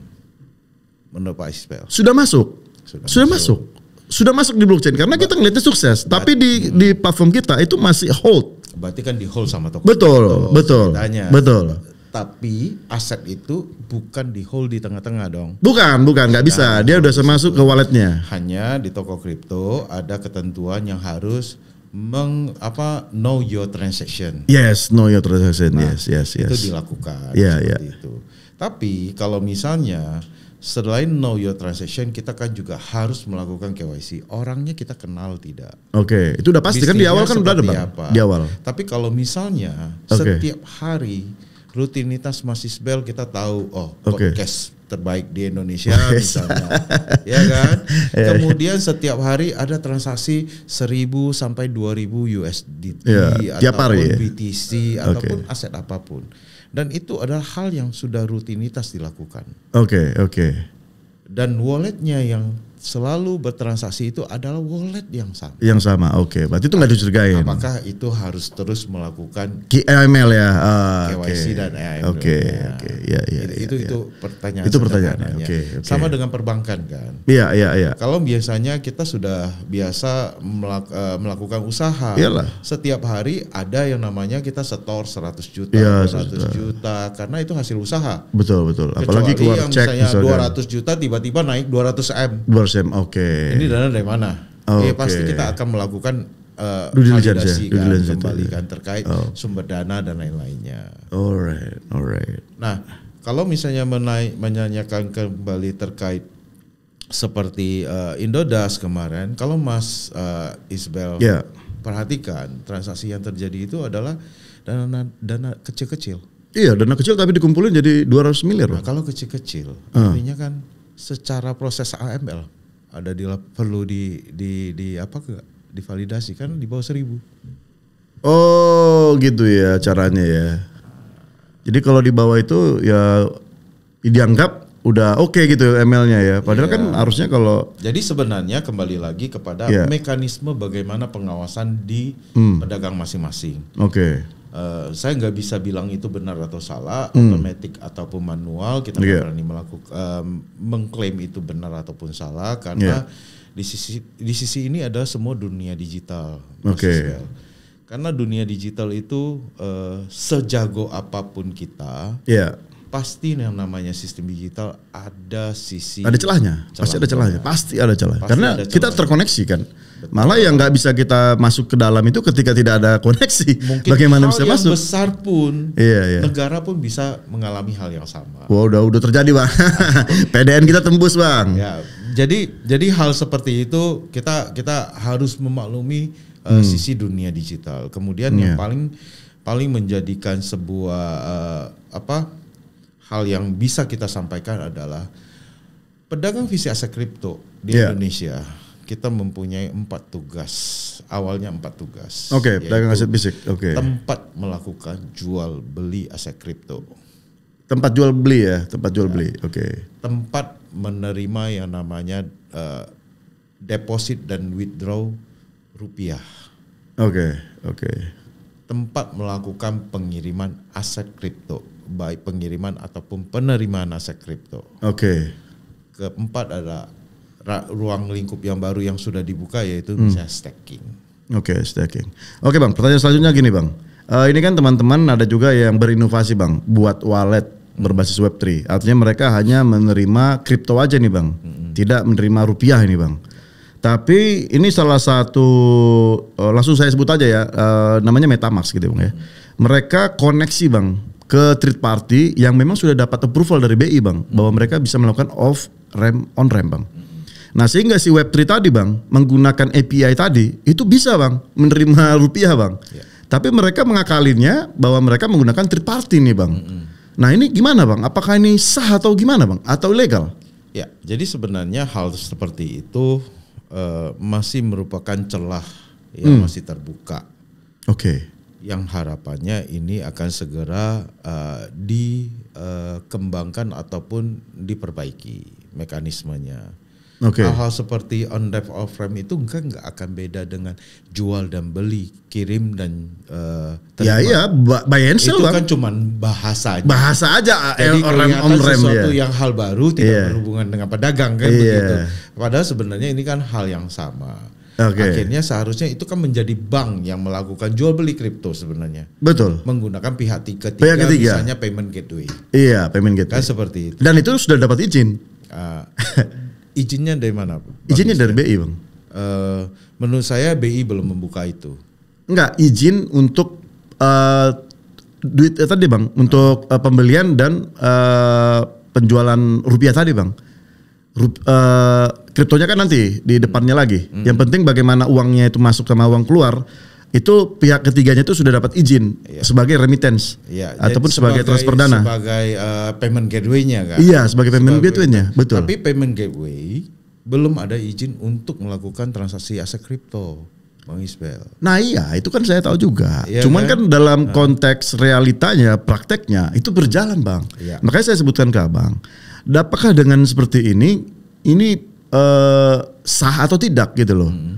Menurut Pak Ismail. Sudah masuk. Sudah, Sudah masuk. masuk. Sudah masuk di blockchain karena kita ngelihatnya sukses, Berarti, nah, tapi di hmm. di platform kita itu masih hold. Berarti kan di hold sama toko. Betul, betul. Betul tapi aset itu bukan di hold di tengah-tengah dong. Bukan, bukan, nggak bisa. Nah, Dia udah masuk ke walletnya. Hanya di toko kripto ada ketentuan yang harus meng apa know your transaction. Yes, know your transaction. Nah, yes, yes, yes. Itu dilakukan. Iya, yeah, iya. Yeah. Itu. Tapi kalau misalnya selain know your transaction, kita kan juga harus melakukan KYC. Orangnya kita kenal tidak? Oke, okay. itu udah pasti Bisnisnya kan di awal kan udah ada bang. Di awal. Tapi kalau misalnya okay. setiap hari rutinitas Mas Bel kita tahu oh okay. podcast terbaik di Indonesia misalnya, ya kan? Ya, ya. Kemudian setiap hari ada transaksi 1000 sampai 2000 USD yeah, ataupun hari, ya. BTC ataupun okay. aset apapun dan itu adalah hal yang sudah rutinitas dilakukan. Oke, okay, oke. Okay. Dan walletnya yang selalu bertransaksi itu adalah wallet yang sama. Yang sama, oke. Okay. Berarti itu nggak dicurigain. Apakah itu harus terus melakukan KML ya, uh, ah, KYC okay. dan AML? Oke, oke, ya, ya. Itu itu, ya. pertanyaan. Itu pertanyaan. Ya. Oke, okay, okay. Sama dengan perbankan kan? Iya, iya, iya. Kalau biasanya kita sudah biasa melak eh, melakukan usaha, Iyalah. setiap hari ada yang namanya kita setor 100 juta, ya, 100 juta. juta, karena itu hasil usaha. Betul, betul. Apalagi Kecuali yang misalnya, dua ratus juta tiba-tiba naik 200 m. 200 Oke. Okay. Ini dana dari mana? Okay. ya, pasti kita akan melakukan uh, validasi kan, ya? kan, kembali kan terkait oh. sumber dana dan lain-lainnya. Alright, alright. Nah, kalau misalnya menaik menanyakan kembali terkait seperti uh, eh, Indodas kemarin, kalau Mas uh, Isbel yeah. perhatikan transaksi yang terjadi itu adalah dana dana kecil-kecil. Iya, dana kecil tapi dikumpulin jadi 200 miliar. Nah, kalau kecil-kecil, uh. artinya kan secara proses AML ada di perlu di di di apa ke divalidasi kan di bawah seribu. Oh gitu ya caranya ya. Jadi kalau di bawah itu ya dianggap udah oke okay gitu ML-nya ya. Padahal yeah. kan iya. harusnya kalau Jadi sebenarnya kembali lagi kepada yeah. mekanisme bagaimana pengawasan di hmm. pedagang masing-masing. Oke. Okay uh, saya nggak bisa bilang itu benar atau salah, hmm. otomatis ataupun manual kita yeah. berani melakukan um, mengklaim itu benar ataupun salah karena yeah. di sisi di sisi ini ada semua dunia digital. Oke. Okay. Karena dunia digital itu uh, sejago apapun kita, yeah pasti yang namanya sistem digital ada sisi ada celahnya, celahnya. pasti ada celahnya, pasti ada celahnya. Karena ada kita terkoneksi kan. Malah yang nggak bisa kita masuk ke dalam itu ketika tidak ada koneksi. Mungkin Bagaimana hal bisa yang masuk? besar pun, iya, iya. negara pun bisa mengalami hal yang sama. Wow, udah udah terjadi bang. Nah, PDN kita tembus bang. Ya, jadi jadi hal seperti itu kita kita harus memaklumi uh, hmm. sisi dunia digital. Kemudian hmm, yang iya. paling paling menjadikan sebuah uh, apa hal yang bisa kita sampaikan adalah pedagang visi aset kripto di yeah. Indonesia kita mempunyai empat tugas. Awalnya empat tugas. Oke, okay, pedagang aset bisik. Oke. Okay. Tempat melakukan jual beli aset kripto. Tempat jual beli ya, tempat jual ya. beli. Oke. Okay. Tempat menerima yang namanya uh, deposit dan withdraw rupiah. Oke, okay, oke. Okay. Tempat melakukan pengiriman aset kripto, baik pengiriman ataupun penerimaan aset kripto. Oke. Okay. Keempat ada ruang lingkup yang baru yang sudah dibuka yaitu hmm. bisa stacking. Oke, okay, stacking. Oke, okay, Bang. Pertanyaan selanjutnya gini, Bang. Uh, ini kan teman-teman ada juga yang berinovasi, Bang, buat wallet hmm. berbasis Web3. Artinya mereka hanya menerima kripto aja nih, Bang. Hmm. Tidak menerima rupiah ini, Bang. Tapi ini salah satu uh, langsung saya sebut aja ya, uh, namanya MetaMask gitu, Bang ya. Hmm. Mereka koneksi, Bang, ke third party yang memang sudah dapat approval dari BI, Bang, hmm. bahwa mereka bisa melakukan off ramp on ramp, Bang. Nah sehingga si Web3 tadi bang menggunakan API tadi itu bisa bang menerima rupiah bang. Yeah. Tapi mereka mengakalinya bahwa mereka menggunakan third party nih bang. Mm -hmm. Nah ini gimana bang? Apakah ini sah atau gimana bang? Atau legal? Ya jadi sebenarnya hal seperti itu uh, masih merupakan celah yang hmm. masih terbuka. Oke. Okay. Yang harapannya ini akan segera uh, eh, dikembangkan eh, uh, ataupun diperbaiki mekanismenya Okay. Hal-hal seperti on depth of frame itu enggak enggak akan beda dengan jual dan beli, kirim dan uh, terima. Ya ya, buy and sell. Itu kan cuman bahasa aja. Bahasa aja eh, Jadi on rem on rem sesuatu yeah. yang hal baru tidak yeah. berhubungan dengan pedagang kan yeah. begitu. Padahal sebenarnya ini kan hal yang sama. Okay. Akhirnya seharusnya itu kan menjadi bank yang melakukan jual beli kripto sebenarnya. Betul. Menggunakan pihak ketiga, pihak ketiga. misalnya payment gateway. Iya, payment gateway. Kan seperti itu. Dan itu sudah dapat izin. Uh, Izinnya dari mana? Izinnya dari BI bang. Uh, menurut saya BI belum membuka itu. Enggak, izin untuk uh, duit eh, tadi bang, untuk uh, pembelian dan uh, penjualan rupiah tadi bang. Rup, uh, kriptonya kan nanti di depannya lagi. Hmm. Yang penting bagaimana uangnya itu masuk sama uang keluar itu pihak ketiganya itu sudah dapat izin iya. sebagai remittance iya. ataupun sebagai, sebagai transfer dana sebagai uh, payment gateway-nya kan iya sebagai payment gateway-nya betul tapi payment gateway belum ada izin untuk melakukan transaksi aset kripto Bang Isbel. Nah iya, itu kan saya tahu juga. Iya, Cuman kan, kan dalam nah. konteks realitanya, prakteknya itu berjalan, Bang. Iya. Makanya saya sebutkan ke Abang, apakah dengan seperti ini ini uh, sah atau tidak gitu loh? Hmm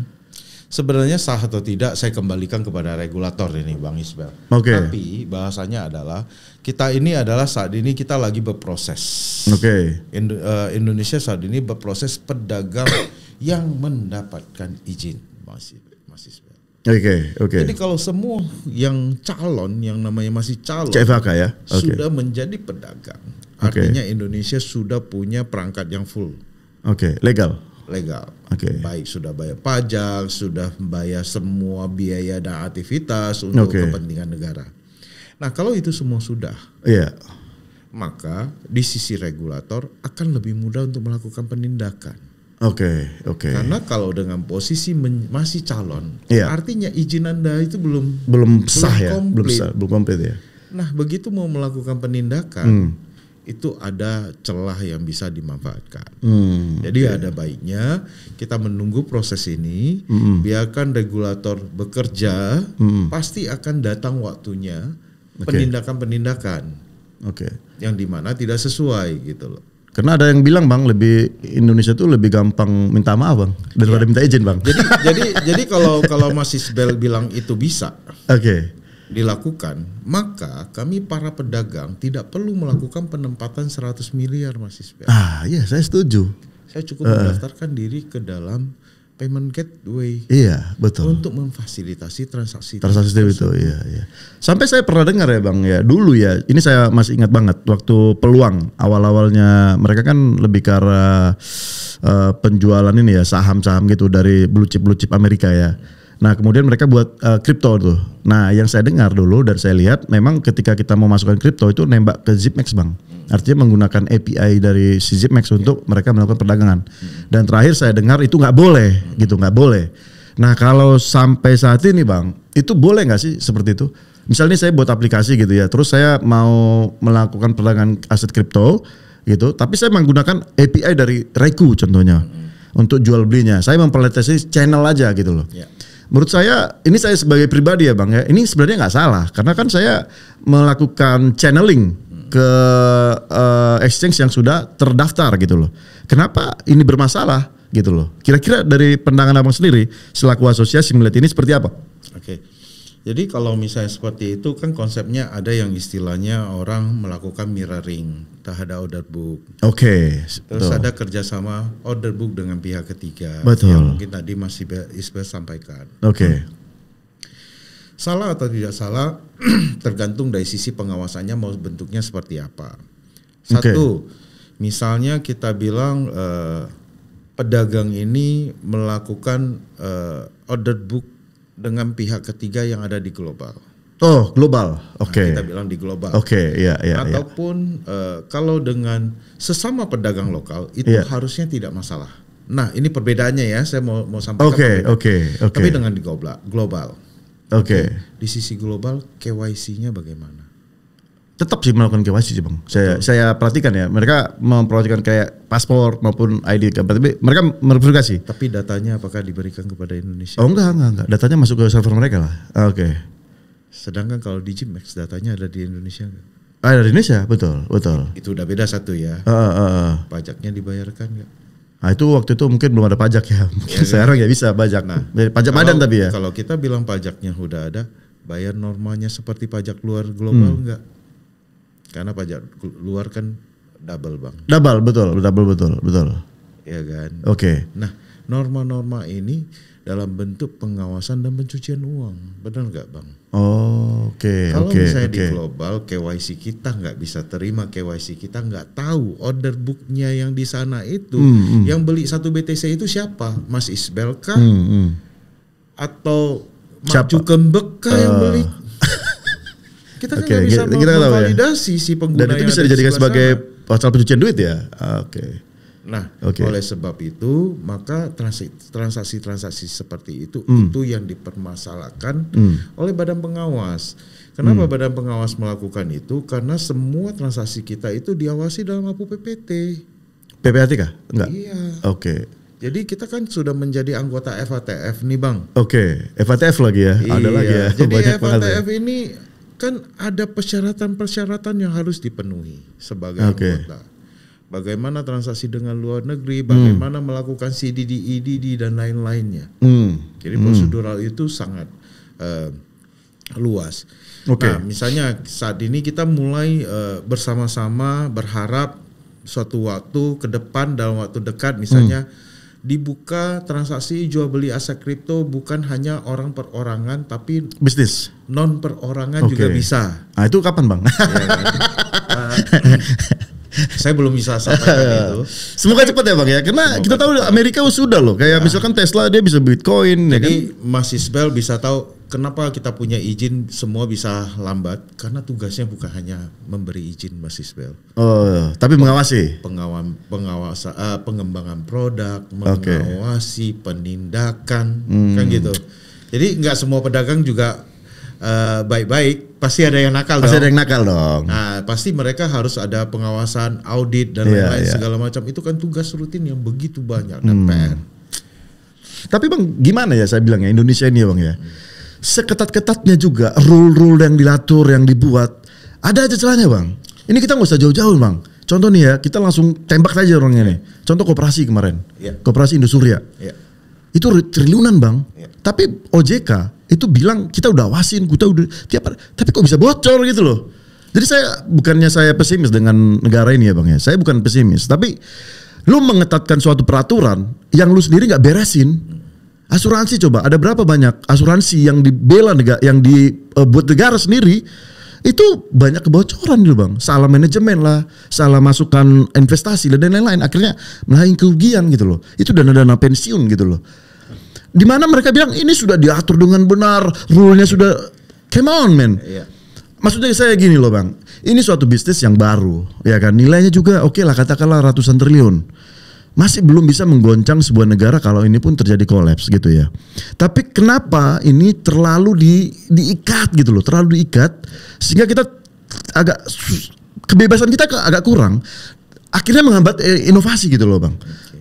Sebenarnya sah atau tidak saya kembalikan kepada regulator ini Bang Isbel. Oke. Okay. Tapi bahasanya adalah kita ini adalah saat ini kita lagi berproses. Oke. Okay. Ind uh, eh, Indonesia saat ini berproses pedagang yang mendapatkan izin masih masih Oke, oke. Okay. Jadi kalau semua yang calon yang namanya masih calon ya. Okay. Sudah menjadi pedagang. Artinya okay. Indonesia sudah punya perangkat yang full. Oke, okay, legal legal. Oke. Okay. Baik sudah bayar pajak, sudah bayar semua biaya dan aktivitas untuk okay. kepentingan negara. Nah, kalau itu semua sudah, yeah. maka di sisi regulator akan lebih mudah untuk melakukan penindakan. Oke, okay, oke. Okay. Karena kalau dengan posisi masih calon, yeah. artinya izin Anda itu belum belum sah ya? belum ya, komplit. belum sah, belum komplit ya. Nah, begitu mau melakukan penindakan, hmm itu ada celah yang bisa dimanfaatkan. Hmm, Jadi okay. ada baiknya kita menunggu proses ini, hmm. biarkan regulator bekerja, hmm. pasti akan datang waktunya penindakan-penindakan. Oke. Okay. Yang dimana tidak sesuai gitu loh. Karena ada yang bilang bang, lebih Indonesia tuh lebih gampang minta maaf bang daripada ya. minta izin bang. Jadi jadi jadi kalau kalau Mas Isbel bilang itu bisa. Oke. Okay dilakukan, maka kami para pedagang tidak perlu melakukan penempatan 100 miliar Mas Isbel. Ah, iya, saya setuju. Saya cukup uh, mendaftarkan diri ke dalam payment gateway. Iya, betul. Untuk memfasilitasi transaksi. Transaksi itu, iya, iya. Sampai saya pernah dengar ya, Bang, ya. Dulu ya, ini saya masih ingat banget waktu peluang awal-awalnya mereka kan lebih ke uh, penjualan ini ya, saham-saham gitu dari blue chip blue chip Amerika ya. Nah, kemudian mereka buat uh, eh, kripto tuh. Nah, yang saya dengar dulu dan saya lihat memang ketika kita mau masukkan kripto itu nembak ke Zipmax Bang. Artinya menggunakan API dari si Zipmax untuk mereka melakukan perdagangan. Dan terakhir saya dengar itu nggak boleh gitu, nggak boleh. Nah, kalau sampai saat ini Bang, itu boleh nggak sih seperti itu? Misalnya saya buat aplikasi gitu ya, terus saya mau melakukan perdagangan aset kripto gitu, tapi saya menggunakan API dari Reku contohnya. Hmm. Untuk jual belinya, saya memperlihatkan channel aja gitu loh. Yeah menurut saya ini saya sebagai pribadi ya bang ya ini sebenarnya nggak salah karena kan saya melakukan channeling ke uh, exchange yang sudah terdaftar gitu loh kenapa ini bermasalah gitu loh kira-kira dari pandangan abang sendiri selaku asosiasi melihat ini seperti apa oke jadi kalau misalnya seperti itu kan konsepnya ada yang istilahnya orang melakukan mirroring terhadap order book. Oke. Okay, Terus ada kerjasama order book dengan pihak ketiga. Betul. Yang mungkin tadi masih Isbel sampaikan. Oke. Okay. Salah atau tidak salah tergantung dari sisi pengawasannya mau bentuknya seperti apa. Satu, okay. misalnya kita bilang eh, pedagang ini melakukan eh, order book dengan pihak ketiga yang ada di global. Oh, global. Nah, oke. Okay. Nah, kita bilang di global. Oke, okay, iya, iya iya Ataupun yeah. Uh, kalau dengan sesama pedagang lokal itu yeah. harusnya tidak masalah. Nah, ini perbedaannya ya, saya mau mau sampaikan. Oke, oke, oke. Tapi dengan di global, global. Oke. Okay. Di sisi global KYC-nya bagaimana? tetap sih melakukan KYC sih bang. Saya Betul. saya perhatikan ya, mereka memperhatikan kayak paspor maupun ID, tapi mereka merverifikasi. Tapi datanya apakah diberikan kepada Indonesia? Oh enggak enggak enggak, datanya masuk ke server mereka lah. Ah, oke. Okay. Sedangkan kalau di Gmax datanya ada di Indonesia enggak? Ah, ada di Indonesia, betul, betul. Itu udah beda satu ya. Uh, uh, uh. Pajaknya dibayarkan nggak? Nah itu waktu itu mungkin belum ada pajak ya, mungkin ya, sekarang ya bisa pajak. Nah, pajak kalau, badan tapi ya. Kalau kita bilang pajaknya udah ada, bayar normalnya seperti pajak luar global hmm. nggak? Karena pajak luar kan double bang. Double betul, double betul, betul. Ya kan. Oke. Okay. Nah norma-norma ini dalam bentuk pengawasan dan pencucian uang, benar nggak bang? Oh, oke. Okay, Kalau okay, misalnya okay. di global KYC kita nggak bisa terima KYC kita nggak tahu order booknya yang di sana itu, hmm, hmm. yang beli satu BTC itu siapa, Mas Isbel Hmm, hmm. Atau Maju Kembek uh, yang eh, beli? Kita kan okay. bisa kita, kita ya. si pengguna Dan itu bisa dijadikan sebagai pasal pencucian duit ya? Ah, oke. Okay. Nah, okay. oleh sebab itu maka transaksi-transaksi seperti itu mm. itu yang dipermasalahkan mm. oleh badan pengawas. Kenapa hmm. badan pengawas melakukan itu? Karena semua transaksi kita itu diawasi dalam APU PPT. PPT kah? Enggak. Iya. Oke. Okay. Jadi kita kan sudah menjadi anggota FATF nih, Bang. Oke, okay. FATF lagi ya. Iya. Ada lagi ya. Jadi FATF ya. ini kan ada persyaratan-persyaratan yang harus dipenuhi sebagai okay. anggota. Bagaimana transaksi dengan luar negeri, bagaimana hmm. melakukan CDD, EDD dan lain-lainnya. Hmm. Jadi hmm. prosedural hmm. itu sangat uh, luas. Okay. Nah, misalnya saat ini kita mulai uh, bersama-sama berharap suatu waktu ke depan dalam waktu dekat misalnya hmm dibuka transaksi jual beli aset kripto bukan hanya orang perorangan tapi bisnis non perorangan okay. juga bisa. Nah, itu kapan bang? Ya, saya belum bisa sampaikan itu. Semoga cepat ya bang ya, karena Semoga kita tahu cepat. Amerika sudah loh, kayak nah. misalkan Tesla dia bisa Bitcoin. Ya Jadi ya kan? Mas Isbel bisa tahu kenapa kita punya izin semua bisa lambat, karena tugasnya bukan hanya memberi izin Mas Isbel. Oh, iya. tapi mengawasi. Pengawam, pengawas, uh, eh, pengembangan produk, mengawasi okay. penindakan, hmm. kan gitu. Jadi nggak semua pedagang juga baik eh, baik-baik, pasti ada yang nakal pasti dong. ada yang nakal dong. Nah, pasti mereka harus ada pengawasan, audit dan iya, lain-lain yeah, yeah. segala macam. Itu kan tugas rutin yang begitu banyak hmm. Tapi bang, gimana ya saya bilang ya Indonesia ini ya, bang ya, seketat-ketatnya juga rule-rule yang dilatur yang dibuat, ada aja celahnya bang. Ini kita nggak usah jauh-jauh bang. Contoh nih ya, kita langsung tembak saja orangnya nih. Contoh koperasi kemarin, yeah. koperasi Indosuria. Yeah. Itu triliunan bang. Yeah. Tapi OJK itu bilang kita udah wasin, kita udah tiap tapi kok bisa bocor gitu loh. Jadi saya bukannya saya pesimis dengan negara ini ya bang ya, saya bukan pesimis, tapi lu mengetatkan suatu peraturan yang lu sendiri nggak beresin. Asuransi coba, ada berapa banyak asuransi yang dibela negara, yang dibuat e, negara sendiri itu banyak kebocoran dulu gitu, bang, salah manajemen lah, salah masukan investasi dan lain-lain, akhirnya melahirkan kerugian gitu loh. Itu dana-dana pensiun gitu loh di mana mereka bilang ini sudah diatur dengan benar, rule-nya sudah come on man. Iya. Maksudnya saya gini loh bang, ini suatu bisnis yang baru, ya kan nilainya juga oke okay lah katakanlah ratusan triliun, masih belum bisa menggoncang sebuah negara kalau ini pun terjadi kolaps gitu ya. Tapi kenapa ini terlalu di diikat gitu loh, terlalu diikat sehingga kita agak kebebasan kita agak kurang akhirnya menghambat eh, inovasi gitu loh bang.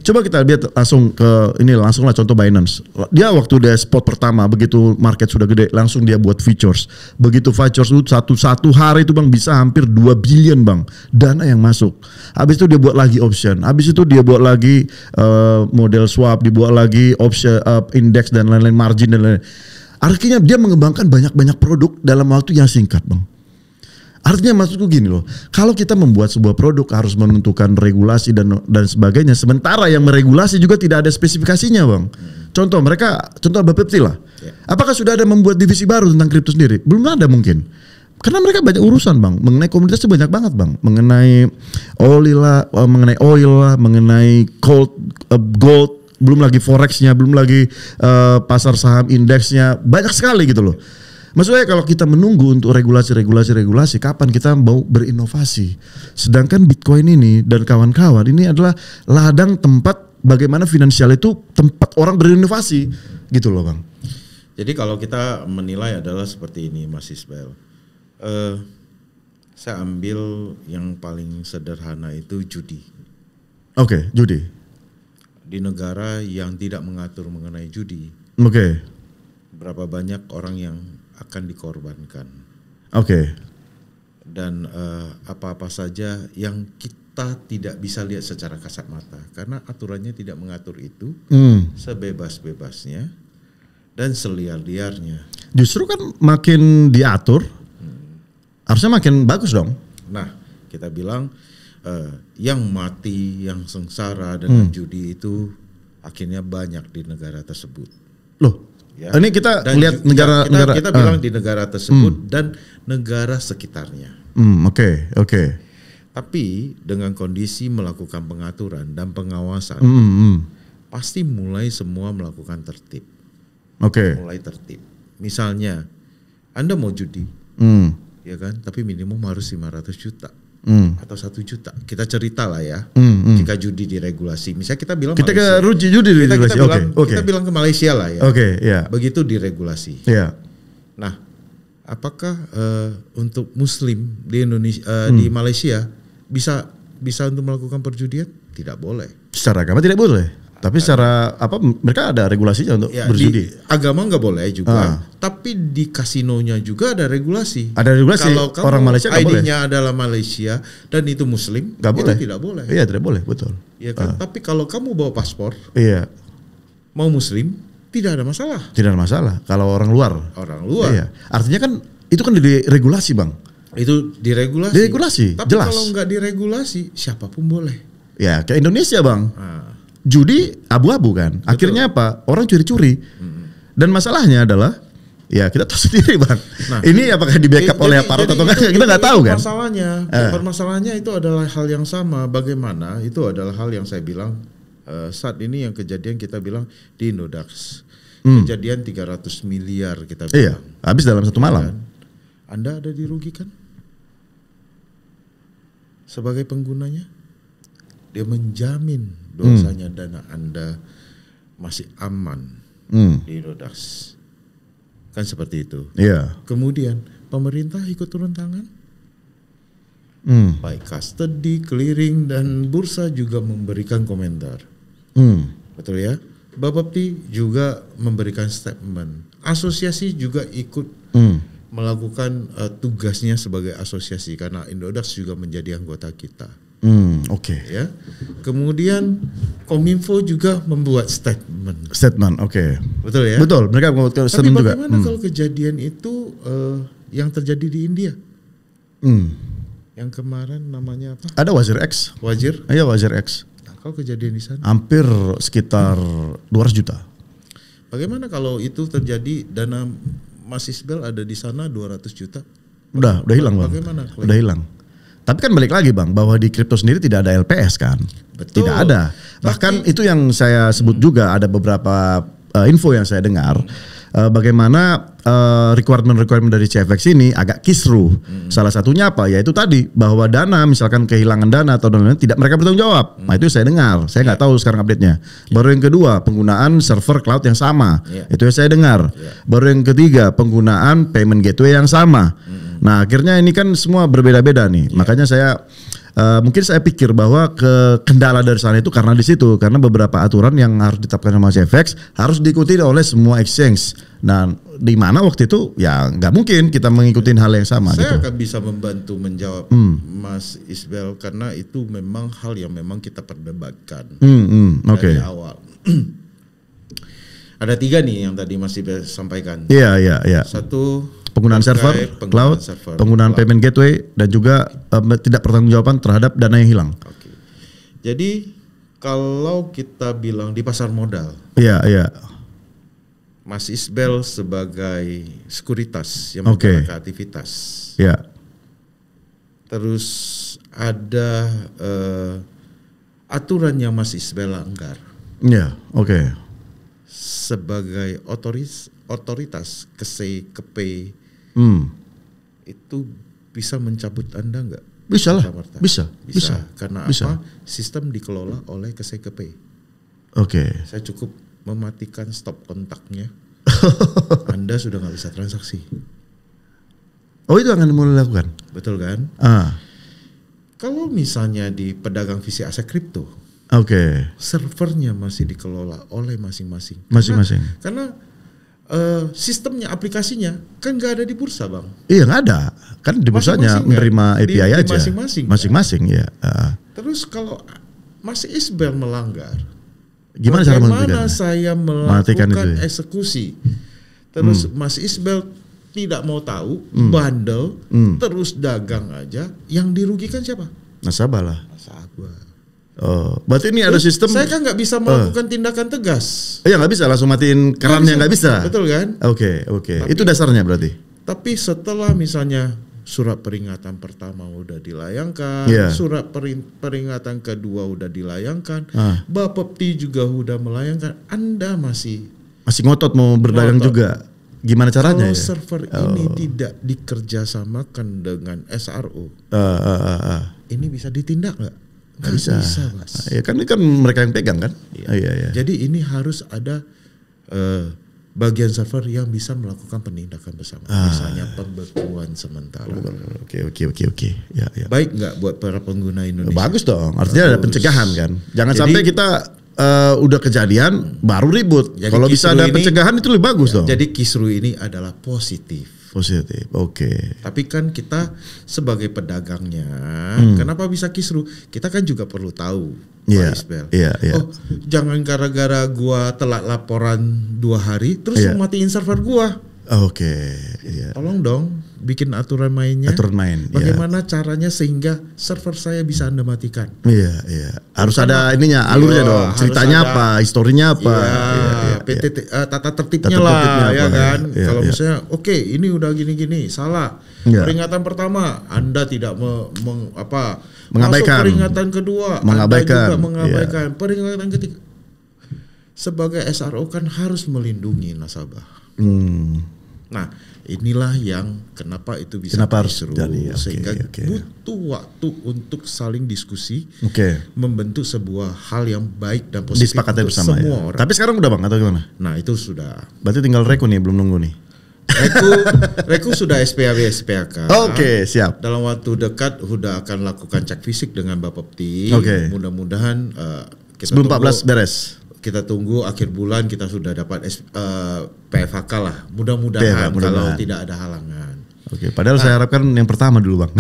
Coba kita lihat langsung ke ini langsung lah contoh Binance. Dia waktu dia spot pertama begitu market sudah gede langsung dia buat features. Begitu features itu satu satu hari itu Bang bisa hampir 2 billion Bang dana yang masuk. Habis itu dia buat lagi option. Habis itu dia buat lagi uh, model swap, dibuat lagi option uh, index dan lain-lain margin dan lain-lain. Artinya dia mengembangkan banyak-banyak produk dalam waktu yang singkat, Bang. Artinya maksudku gini loh, kalau kita membuat sebuah produk harus menentukan regulasi dan dan sebagainya. Sementara yang meregulasi juga tidak ada spesifikasinya, bang. Contoh mereka, contoh Bapepti lah. Ya. Apakah sudah ada membuat divisi baru tentang kripto sendiri? Belum ada mungkin. Karena mereka banyak urusan bang, mengenai komunitas itu banyak banget bang, mengenai oil lah, eh, mengenai oil lah, mengenai gold, eh, gold, belum lagi forexnya, belum lagi uh, pasar saham indeksnya, banyak sekali gitu loh Maksudnya kalau kita menunggu untuk regulasi-regulasi regulasi kapan kita mau berinovasi. Sedangkan Bitcoin ini dan kawan-kawan ini adalah ladang tempat bagaimana finansial itu tempat orang berinovasi gitu loh, Bang. Jadi kalau kita menilai adalah seperti ini Mas Isbel. Uh, saya ambil yang paling sederhana itu judi. Oke, okay, judi. Di negara yang tidak mengatur mengenai judi. Oke. Okay. Berapa banyak orang yang akan dikorbankan. Oke. Okay. Dan eh, apa-apa uh, saja yang kita tidak bisa lihat secara kasat mata karena aturannya tidak mengatur itu hmm. sebebas-bebasnya dan seliar-liarnya. Justru kan makin diatur, hmm. harusnya makin bagus dong. Nah, kita bilang uh, yang mati, yang sengsara dengan hmm. judi itu akhirnya banyak di negara tersebut. Loh, Ya. Ini kita dan negara-negara kita, kita uh, bilang ah. di negara tersebut hmm. dan negara sekitarnya. Oke, hmm, oke. Okay, okay. Tapi dengan kondisi melakukan pengaturan dan pengawasan, hmm, hmm. hmm. pasti mulai semua melakukan tertib. Oke. Okay. Mulai tertib. Misalnya, Anda mau judi, hmm. ya kan? Tapi minimum harus 500 juta hmm. atau satu juta. Kita cerita lah ya, hmm, hmm. jika judi diregulasi. Misalnya kita bilang kita Malaysia, ke judi, judi diregulasi. Kita, bilang, okay. kita bilang ke Malaysia lah ya. Oke, okay, iya. yeah. Begitu diregulasi. Yeah. Nah, apakah uh, untuk Muslim di Indonesia, uh, hmm. di Malaysia bisa bisa untuk melakukan perjudian? Tidak boleh. Secara agama tidak boleh. Tapi secara apa mereka ada regulasinya untuk ya, berjudi. Di, agama nggak boleh juga, ah. tapi di kasinonya juga ada regulasi. Ada regulasi. Kalau kamu orang Malaysia ID-nya adalah Malaysia dan itu Muslim, nggak boleh. Tidak boleh. Iya tidak boleh, betul. Iya kan. Ah. Tapi kalau kamu bawa paspor, iya. Mau Muslim, tidak ada masalah. Tidak ada masalah. Kalau orang luar. Orang luar. Iya. Artinya kan itu kan di regulasi bang. Itu diregulasi. Diregulasi. Tapi jelas. kalau nggak diregulasi, siapapun boleh. Ya, kayak Indonesia bang. Ah judi abu-abu kan. Akhirnya apa? Orang curi-curi. Hmm. Dan masalahnya adalah ya kita tahu sendiri bang. Nah, ini apakah di backup oleh aparat atau enggak kita nggak tahu kan. Masalahnya, uh. permasalahannya itu adalah hal yang sama. Bagaimana itu adalah hal yang saya bilang uh, saat ini yang kejadian kita bilang di Indodax. Hmm. Kejadian 300 miliar kita bilang. Iya, habis dalam satu iya malam. Dan anda ada dirugikan? Sebagai penggunanya? Dia menjamin dosanya hmm. dana Anda masih aman hmm. di Rodas. Kan seperti itu. Yeah. Kemudian pemerintah ikut turun tangan. Hmm. Baik custody, clearing dan bursa juga memberikan komentar. Hmm. Betul ya? Bapepti juga memberikan statement. Asosiasi juga ikut hmm. melakukan uh, tugasnya sebagai asosiasi karena Indodax juga menjadi anggota kita. Hmm, oke. Okay. Ya. Kemudian Kominfo juga membuat statement. Statement, oke. Okay. Betul ya? Betul, mereka membuat statement Tapi bagaimana juga. Hmm. kalau kejadian itu uh, yang terjadi di India? Hmm. Yang kemarin namanya apa? Ada Wazir X. Wazir? Iya, Wazir X. Nah, kalau kejadian di sana? Hampir sekitar hmm. 200 juta. Bagaimana kalau itu terjadi dana Mas Isbel ada di sana 200 juta? Udah, udah hilang, Bang. Bagaimana? Udah hilang tapi kan balik lagi bang, bahwa di kripto sendiri tidak ada LPS kan, Betul. tidak ada. Bahkan Tapi, itu yang saya sebut juga ada beberapa uh, info yang saya dengar uh, bagaimana eh, requirement-requirement uh, dari CFX ini agak kisruh. Hmm. Salah satunya apa? Yaitu tadi bahwa dana misalkan kehilangan dana atau dan tidak mereka bertanggung jawab. Hmm. Nah, itu saya dengar. Saya nggak yeah. tahu sekarang update-nya. Yeah. Baru yang kedua, penggunaan server cloud yang sama. Yeah. Itu yang saya dengar. Yeah. Baru yang ketiga, penggunaan payment gateway yang sama. Hmm Nah akhirnya ini kan semua berbeda-beda nih. Yeah. Makanya saya uh, mungkin saya pikir bahwa ke kendala dari sana itu karena di situ karena beberapa aturan yang harus ditetapkan sama CFX harus diikuti oleh semua exchange. Nah, di mana waktu itu ya nggak mungkin kita mengikuti hal yang sama. Saya gitu. akan bisa membantu menjawab hmm. Mas Isbel karena itu memang hal yang memang kita perdebatkan hmm, hmm, okay. dari awal. Ada tiga nih yang tadi masih Isbel sampaikan. Iya yeah, iya iya. Satu penggunaan Bukai, server penggunaan cloud, server, penggunaan cloud. payment gateway dan juga um, tidak pertanggungjawaban terhadap dana yang hilang. Okay. Jadi kalau kita bilang di pasar modal. Iya, yeah, iya. Yeah. Mas Isbel sebagai sekuritas yang okay. aktivitas. Iya. Yeah. Terus ada uh, yang Mas Isbel langgar. Iya, oke. Okay sebagai otoris, otoritas kese kepe hmm. itu bisa mencabut anda nggak? Bisa lah, bisa, bisa, bisa. Karena bisa. apa? Sistem dikelola oleh KSKP. Oke. Okay. Saya cukup mematikan stop kontaknya. anda sudah nggak bisa transaksi. Oh itu akan mulai dilakukan. Betul kan? Ah. Kalau misalnya di pedagang visi aset kripto, oke, okay. servernya masih dikelola oleh masing-masing. Masing-masing. Karena, karena Eh, sistemnya, aplikasinya kan nggak ada di bursa, bang. Iya nggak ada, kan di bursanya kan? menerima kan? API di, aja. Masing-masing. Kan? Masing-masing ya. Terus kalau Mas Isbel melanggar, gimana cara Bagaimana saya melakukan itu ya? eksekusi? Terus hmm. Mas Isbel tidak mau tahu, hmm. bandel, hmm. terus dagang aja. Yang dirugikan siapa? Nasabah lah. Nasabah. Oh, berarti ini ada sistem. Saya kan nggak bisa eh. melakukan uh. tindakan tegas. Iya nggak bisa langsung matiin kerannya nggak bisa. bisa. Betul kan? Oke okay, oke. Okay. Itu dasarnya berarti. Tapi setelah misalnya surat peringatan pertama udah dilayangkan, yeah. surat peringatan kedua udah dilayangkan, uh. Bapepti juga udah melayangkan, Anda masih masih ngotot mau berdagang ngotot. juga. Gimana caranya? Kalau ya? server oh. ini tidak dikerjasamakan dengan SRO, uh, ah, uh, ah, uh, uh. ini bisa ditindak nggak? Nggak bisa. bisa mas. Ya kan ini kan mereka yang pegang kan. Iya. Oh, iya, iya. Jadi ini harus ada uh, bagian server yang bisa melakukan penindakan bersama, ah. misalnya pembekuan sementara. Oke oke oke oke. Ya, ya. Baik nggak buat para pengguna Indonesia? Bagus dong. Artinya Bagus. ada pencegahan kan. Jangan Jadi, sampai kita uh, udah kejadian baru ribut. Kalau bisa ada pencegahan itu lebih bagus ya, dong. Jadi kisru ini adalah positif Positif. Oke. Okay. Tapi kan kita sebagai pedagangnya, hmm. kenapa bisa kisru? Kita kan juga perlu tahu. Iya. Yeah. Yeah, yeah. Oh, jangan gara-gara gua telat laporan dua hari, terus yeah. matiin server gua. Oke. Okay. Iya. Yeah. Tolong dong bikin aturan mainnya. Aturan main. Iya. Bagaimana yeah. caranya sehingga server saya bisa anda matikan? Iya iya. Harus Karena, ada ininya alurnya yeah, dong. Ceritanya apa? Historinya apa? Iya. Yeah, yeah, iya. PT eh, tata tertibnya tata lah, ya kan. Yeah, Kalau iya. misalnya, oke okay, ini udah gini-gini, salah. Yeah. Peringatan pertama, anda tidak me, meng, apa? Mengabaikan. Masuk peringatan kedua, mengabaikan. Anda juga mengabaikan. Yeah. Peringatan ketiga. Sebagai SRO kan harus melindungi nasabah. Hmm Nah, inilah yang kenapa itu bisa kenapa harus seru jadi, okay, sehingga okay. butuh waktu untuk saling diskusi, okay. membentuk sebuah hal yang baik dan positif Disepakati untuk bersama, ya. semua ya. orang. Tapi sekarang udah bang atau gimana? Nah itu sudah. Berarti tinggal reku nih, belum nunggu nih. Reku, Reku sudah SPAB SPAK. Oke, okay, siap. Dalam waktu dekat sudah akan lakukan cek fisik dengan Bapak Oke. Okay. Mudah-mudahan uh, kita sebelum 14 beres kita tunggu akhir bulan kita sudah dapat uh, eh, PFK lah. Mudah-mudahan mudah kalau tidak ada halangan. Oke, padahal nah, saya harapkan yang pertama dulu, Bang.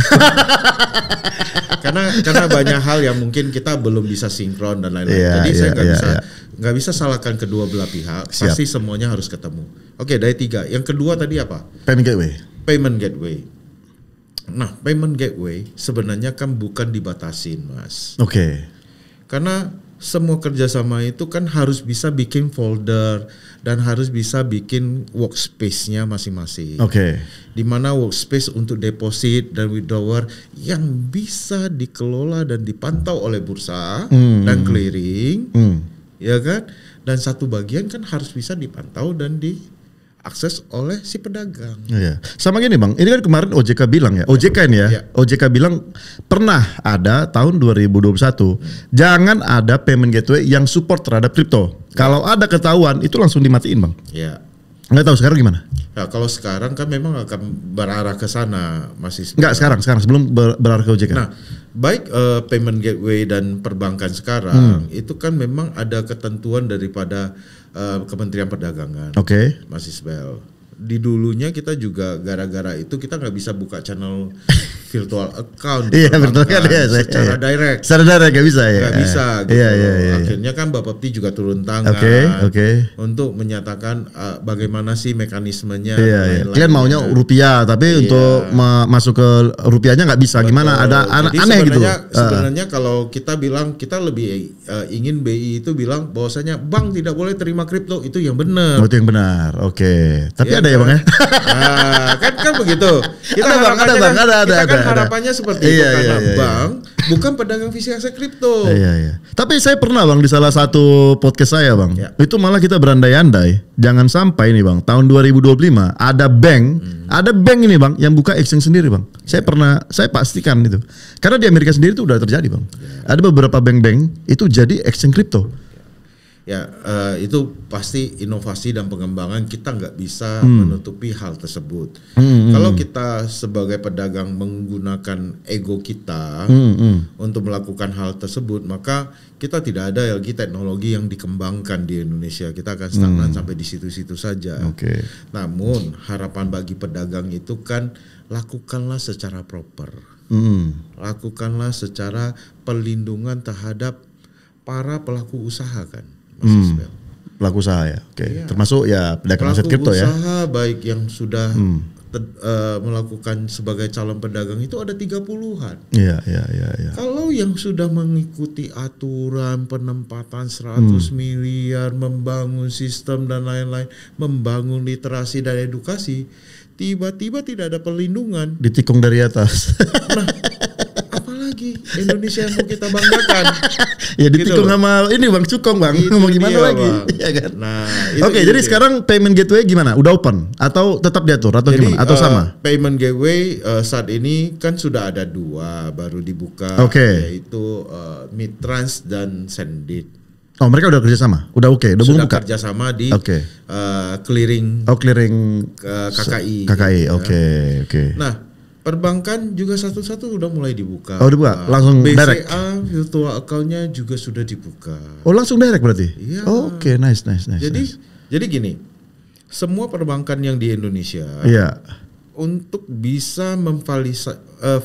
karena karena banyak hal yang mungkin kita belum bisa sinkron dan lain-lain. Yeah, Jadi yeah, saya iya, nggak yeah, bisa iya. nggak yeah. bisa salahkan kedua belah pihak. Siap. Pasti semuanya harus ketemu. Oke, dari tiga. Yang kedua tadi apa? Payment gateway. Payment gateway. Nah, payment gateway sebenarnya kan bukan dibatasin, Mas. Oke. Okay. Karena semua kerjasama itu kan harus bisa bikin folder dan harus bisa bikin workspace-nya masing-masing. Oke. Okay. Di mana workspace untuk deposit dan withdrawer yang bisa dikelola dan dipantau oleh bursa mm. dan clearing, mm. ya kan? Dan satu bagian kan harus bisa dipantau dan di akses oleh si pedagang. Iya. Sama gini Bang, ini kan kemarin OJK bilang ya, ya OJK ini ya, iya. OJK bilang pernah ada tahun 2021, hmm. jangan ada payment gateway yang support terhadap kripto. Ya. Kalau ada ketahuan itu langsung dimatiin Bang. Iya. Nggak tahu sekarang gimana? Ya, kalau sekarang kan memang akan berarah ke sana masih. Enggak sekarang, sekarang sebelum ber berarah ke OJK. Nah, baik uh, payment gateway dan perbankan sekarang hmm. itu kan memang ada ketentuan daripada uh, Kementerian Perdagangan. Oke. Okay. Mas Isbel di dulunya kita juga gara-gara itu kita nggak bisa buka channel virtual account. Iya virtual account ya. secara iya. direct. Secara direct nggak bisa ya. Nggak iya, bisa. Iya, gitu. Iya, iya, iya, Akhirnya kan Bapak Pti juga turun tangan. Oke okay, oke. Okay. Untuk menyatakan uh, bagaimana sih mekanismenya. Iya iya. Kalian maunya gitu. rupiah tapi iya. untuk ma masuk ke rupiahnya nggak bisa. Betul. Gimana? Ada an Jadi aneh gitu. Sebenarnya uh. kalau kita bilang kita lebih uh, ingin BI itu bilang bahwasanya bank tidak boleh terima kripto itu yang benar. Oh, itu yang benar. Oke. Okay. Tapi ya, ada ya bang ya? Nah, kan kan begitu. Kita ada bang, ada bang, kan- ada ada. Kita kan ada, harapannya ada. seperti iya, itu iya, karena iya, iya, iya. bang iya. bukan pedagang visi aset kripto. Iya iya. Tapi saya pernah bang di salah satu podcast saya bang, iya. itu malah kita berandai-andai. Jangan sampai nih bang, tahun 2025 ada bank, hmm. ada bank ini bang yang buka exchange sendiri bang. Ya. Saya pernah, saya pastikan itu. Karena di Amerika sendiri itu udah terjadi bang. Iya. Ada beberapa bank-bank itu jadi exchange kripto Ya, uh, itu pasti inovasi dan pengembangan kita nggak bisa hmm. menutupi hal tersebut. Hmm, hmm. Kalau kita sebagai pedagang menggunakan ego kita hmm, hmm, untuk melakukan hal tersebut, maka kita tidak ada lagi teknologi yang dikembangkan di Indonesia. Kita akan stagnan hmm. sampai di situ-situ saja. Okay. Namun harapan bagi pedagang itu kan lakukanlah secara proper, hmm. lakukanlah secara pelindungan terhadap para pelaku usaha kan hmm. Pelaku usaha ya, oke. Okay. iya. Termasuk ya pedagang aset kripto ya. usaha baik yang sudah hmm. uh, melakukan sebagai calon pedagang itu ada tiga puluhan. Iya, iya, iya, ya. Kalau yang sudah mengikuti aturan penempatan 100 hmm. miliar, membangun sistem dan lain-lain, membangun literasi dan edukasi, tiba-tiba tidak ada perlindungan. Ditikung dari atas. nah, lagi Indonesia yang mau kita banggakan. ya ditikung gitu. sama ini Bang Cukong Bang. Itu mau gimana dia, lagi? Iya kan? Nah, Oke, okay, jadi dia. sekarang payment gateway gimana? Udah open atau tetap diatur atau jadi, gimana? Atau uh, sama? Payment gateway uh, saat ini kan sudah ada dua baru dibuka okay. yaitu uh, eh, Midtrans dan Sendit. Oh mereka udah kerja sama? udah oke, okay. udah sudah buka. sama di okay. uh, clearing, oh clearing uh, KKI, KKI, ya. oke, oke. okay, oke. Okay. Nah Perbankan juga satu-satu sudah mulai dibuka. Oh, dibuka. Langsung BCA, direct. virtual account-nya juga sudah dibuka. Oh, langsung direct berarti? Iya. Oh, Oke, okay. nice, nice, nice. Jadi, nice. jadi gini, semua perbankan yang di Indonesia, iya. Yeah. untuk bisa memvalid eh, uh,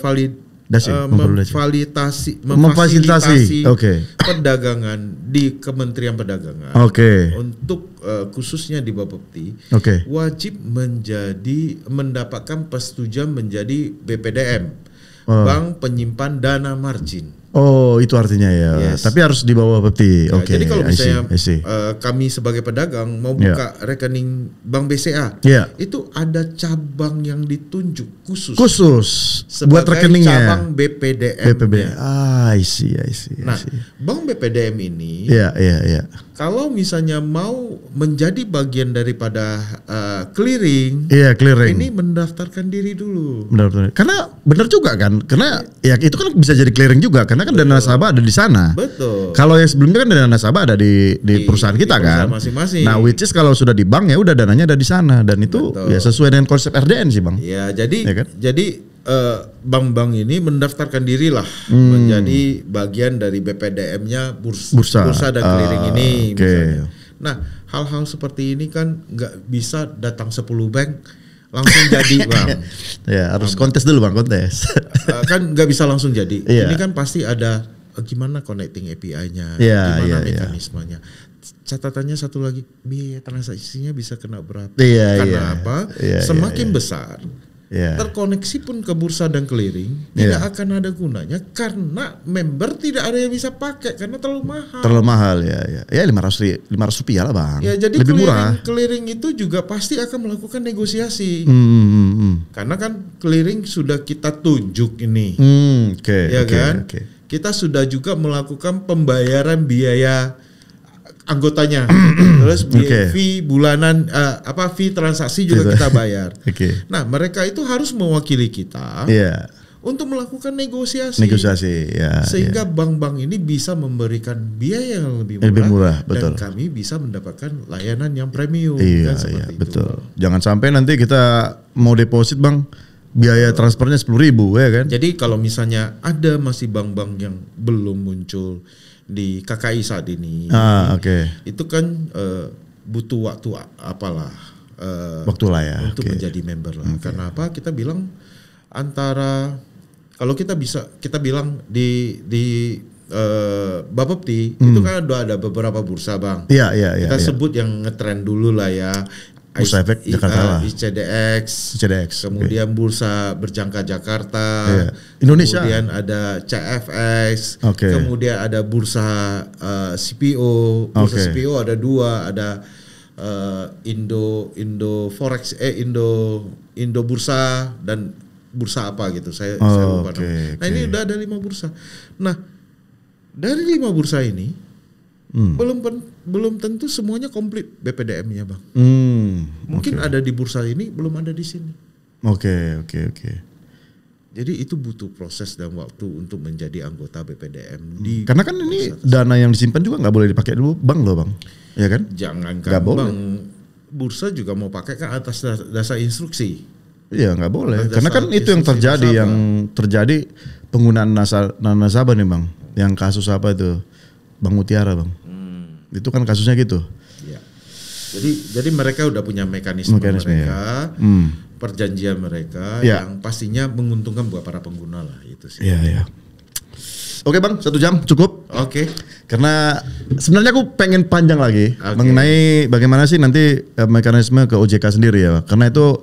Dasi, uh, eh, memfasilitasi, memfasilitasi okay. perdagangan di Kementerian Perdagangan. Okay. Untuk uh, khususnya di Bapepti, okay. wajib menjadi mendapatkan persetujuan menjadi BPDM, oh. Bank Penyimpan Dana Margin. Oh, itu artinya ya. Yes. Tapi harus di bawah peti. Ya, Oke. Okay. Jadi kalau misalnya I see, I see. Uh, kami sebagai pedagang mau ya. buka yeah. rekening Bank BCA, yeah. itu ada cabang yang ditunjuk khusus. Khusus sebagai buat rekeningnya. cabang BPDM. BPB. Ah, I see, I see. I nah, see. Nah, Bank BPDM ini Iya, yeah, iya, yeah, iya. Yeah kalau misalnya mau menjadi bagian daripada uh, clearing, iya clearing, ini mendaftarkan diri dulu. Benar, benar. Karena benar juga kan, karena ya itu kan bisa jadi clearing juga, karena kan dana nasabah ada di sana. Betul. Kalau yang sebelumnya kan dana nasabah ada di di, perusahaan kita di perusahaan kan. Masing-masing. Nah, which is kalau sudah di bank ya udah dananya ada di sana dan itu ya sesuai dengan konsep RDN sih bang. Iya, jadi ya kan? jadi Eh, bank-bank uh, ini mendaftarkan dirilah hmm. menjadi bagian dari BPDM-nya bursa, bursa, bursa dan clearing uh, ah, ini. Okay. Nah, hal-hal seperti ini kan nggak bisa datang 10 bank langsung jadi bang. ya harus bang. kontes dulu bang kontes. uh, kan nggak bisa langsung jadi. Yeah. Ini kan pasti ada uh, gimana connecting API-nya, yeah, gimana yeah, iya. mekanismenya. Yeah catatannya satu lagi biaya transaksinya bisa kena berapa iya, yeah, karena yeah, apa yeah, iya, semakin yeah, yeah. besar yeah. terkoneksi pun ke bursa dan clearing yeah. tidak ya. akan ada gunanya karena member tidak ada yang bisa pakai karena terlalu mahal. Terlalu mahal ya ya. Ya 500 500 rupiah lah, Bang. Ya jadi Lebih clearing, murah. clearing itu juga pasti akan melakukan negosiasi. Hmm, hmm, hmm. hmm. Karena kan clearing sudah kita tunjuk ini. Hmm, oke. Okay, ya okay, kan? Okay. Kita sudah juga melakukan pembayaran biaya anggotanya. Hmm. Terus okay. fee bulanan uh, apa fee transaksi juga kita bayar. okay. Nah, mereka itu harus mewakili kita. Yeah. Untuk melakukan negosiasi, negosiasi, ya, sehingga ya. bank-bank ya. ini bisa memberikan biaya yang lebih murah, lebih murah betul. dan kami bisa mendapatkan layanan yang premium. Iya, kan, iya, betul. Jangan sampai nanti kita mau deposit bank biaya transfernya sepuluh ribu, ya kan? Jadi kalau misalnya ada masih bank-bank yang belum muncul, di KKI saat ini. Ah, oke. Okay. Itu kan uh, butuh waktu apalah uh, waktu lah ya untuk okay. menjadi member lah. Okay. Karena apa? Kita bilang antara kalau kita bisa kita bilang di di uh, Bapepti hmm. itu kan ada beberapa bursa bang. Iya iya iya. Kita ya. sebut yang ngetren dulu lah ya. Bursa Efek Jakarta eh, lah. ICDX, ICDX. Kemudian okay. Bursa Berjangka Jakarta. Yeah. Indonesia. Kemudian ada CFX. Okay. Kemudian ada Bursa uh, eh, CPO. Bursa okay. CPO ada dua, ada uh, Indo Indo Forex eh Indo Indo Bursa dan bursa apa gitu. Saya oh, saya lupa. Okay, nah, okay. ini udah ada lima bursa. Nah, dari lima bursa ini hmm. belum pen belum tentu semuanya komplit BPDM-nya bang. Hmm, Mungkin okay. ada di bursa ini belum ada di sini. Oke okay, oke okay, oke. Okay. Jadi itu butuh proses dan waktu untuk menjadi anggota BPDM. Di hmm, Karena kan ini dana yang disimpan juga nggak boleh dipakai dulu bang loh bang, ya kan? Jangan kan gak bang, boleh. bursa juga mau pakai kan atas dasar instruksi. Iya nggak boleh. Karena kan itu yang terjadi nasabah. yang terjadi penggunaan nasabah nih bang. Yang kasus apa itu? Bang Mutiara bang. Itu kan kasusnya gitu. Ya. Jadi jadi mereka udah punya mekanisme, mekanisme iya. mereka, ya. hmm. perjanjian mereka ya. yang pastinya menguntungkan buat para pengguna lah itu sih. Iya iya. Oke bang, satu jam cukup. Oke. Karena sebenarnya aku pengen panjang lagi okay. mengenai bagaimana sih nanti eh, mekanisme ke OJK sendiri ya. Karena itu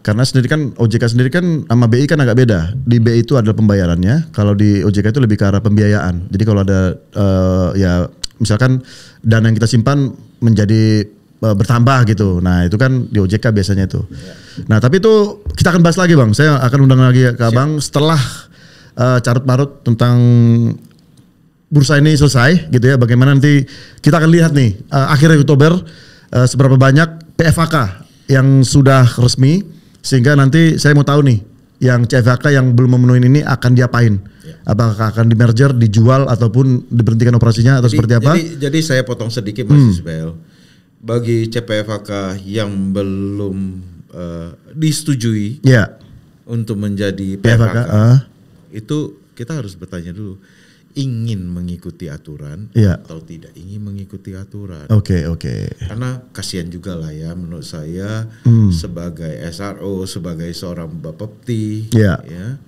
karena sendiri kan OJK sendiri kan sama BI kan agak beda. Di BI itu adalah pembayarannya, kalau di OJK itu lebih ke arah pembiayaan. Jadi kalau ada uh, ya misalkan dana yang kita simpan menjadi uh, bertambah gitu. Nah, itu kan di OJK biasanya itu. Ya. Nah, tapi itu kita akan bahas lagi, Bang. Saya akan undang lagi ke Siap. setelah uh, e, carut marut tentang bursa ini selesai gitu ya. Bagaimana nanti kita akan lihat nih uh, e, akhir Oktober uh, seberapa banyak PFAK yang sudah resmi sehingga nanti saya mau tahu nih yang CFHK yang belum memenuhi ini akan diapain? Ya. Apakah akan di merger, dijual ataupun diberhentikan operasinya atau jadi, seperti apa? Jadi, jadi saya potong sedikit Mas hmm. Ismail. Bagi CPFHK yang belum uh, disetujui ya. untuk menjadi PFHK, PFHK uh. Ah. itu kita harus bertanya dulu ingin mengikuti aturan yeah. atau tidak ingin mengikuti aturan. Oke, okay, oke. Okay. Karena kasihan juga lah ya menurut saya mm. sebagai SRO, sebagai seorang Bapepti yeah. ya.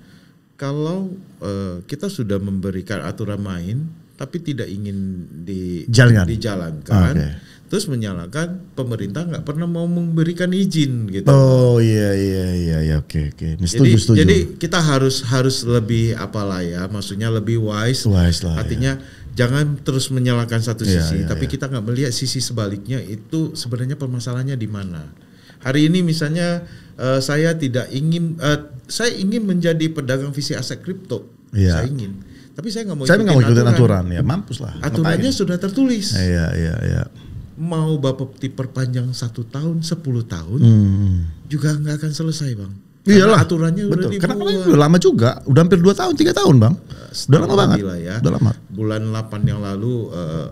Kalau uh, kita sudah memberikan aturan main tapi tidak ingin di dijalankan. Ah, okay terus menyalahkan pemerintah nggak pernah mau memberikan izin gitu. Oh iya iya iya iya oke oke. Setuju, jadi setuju. jadi kita harus harus lebih apalah ya maksudnya lebih wise. Wise lah. Artinya ya. jangan terus menyalahkan satu iya, sisi ya, tapi ya. kita nggak melihat sisi sebaliknya itu sebenarnya permasalahannya di mana. Hari ini misalnya uh, saya tidak ingin uh, saya ingin menjadi pedagang visi aset kripto. Ya. Saya ingin tapi saya nggak mau saya mau ikutin aturan. aturan ya mampus lah aturannya sudah tertulis iya iya iya mau bapak diperpanjang satu tahun, sepuluh tahun, hmm. juga nggak akan selesai bang. Iya lah aturannya Betul. udah dibuat. Karena udah lama juga, udah hampir dua tahun, tiga tahun bang. Eh, udah lama banget. ya. Udah lama. Bulan 8 yang lalu uh,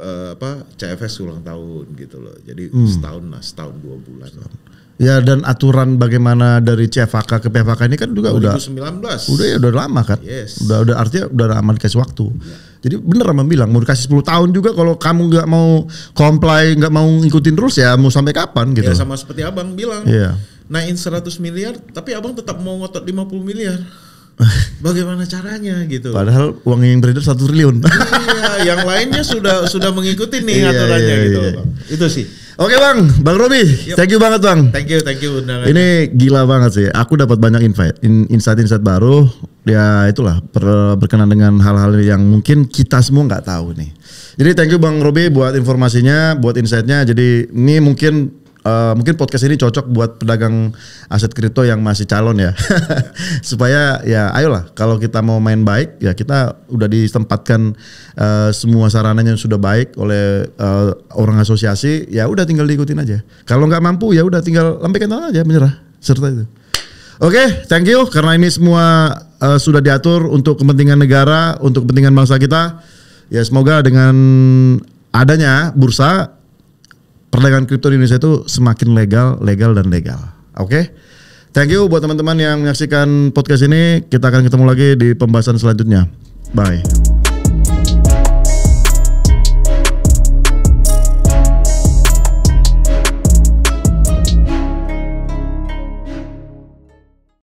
uh, apa CFS ulang tahun gitu loh. Jadi hmm. setahun lah, setahun dua bulan. Setahun. Ya dan aturan bagaimana dari CFK ke PFK ini kan juga 2019. udah belas Udah ya udah lama kan. Yes. Udah udah artinya udah aman dikasih waktu. Ya. Jadi bener sama bilang mau dikasih 10 tahun juga kalau kamu nggak mau comply, nggak mau ngikutin terus ya mau sampai kapan gitu. Ya sama seperti Abang bilang. Iya. Naikin 100 miliar tapi Abang tetap mau ngotot 50 miliar. Bagaimana caranya gitu? Padahal uang yang beredar satu triliun. iya, yang lainnya sudah sudah mengikuti nih iya, aturannya iya, iya, gitu. Iya. Itu sih. Oke bang, bang Robi, yep. thank you banget bang. Thank you, thank you undangan. Ini gila banget sih. Aku dapat banyak invite, insight-insight baru. Ya itulah per, berkenan dengan hal-hal yang mungkin kita semua nggak tahu nih. Jadi thank you bang Robi buat informasinya, buat insightnya. Jadi ini mungkin Eh, mungkin podcast ini cocok buat pedagang aset kripto yang masih calon ya. Supaya ya ayolah kalau kita mau main baik ya kita udah ditempatkan uh, eh, semua sarananya yang sudah baik oleh uh, orang asosiasi ya udah tinggal diikutin aja. Kalau nggak mampu ya udah tinggal lampirkan tangan aja menyerah serta itu. Oke, okay, thank you karena ini semua uh, sudah diatur untuk kepentingan negara, untuk kepentingan bangsa kita. Ya semoga dengan adanya bursa perdagangan kripto di Indonesia itu semakin legal, legal dan legal. Oke. Okay? Thank you buat teman-teman yang menyaksikan podcast ini. Kita akan ketemu lagi di pembahasan selanjutnya. Bye.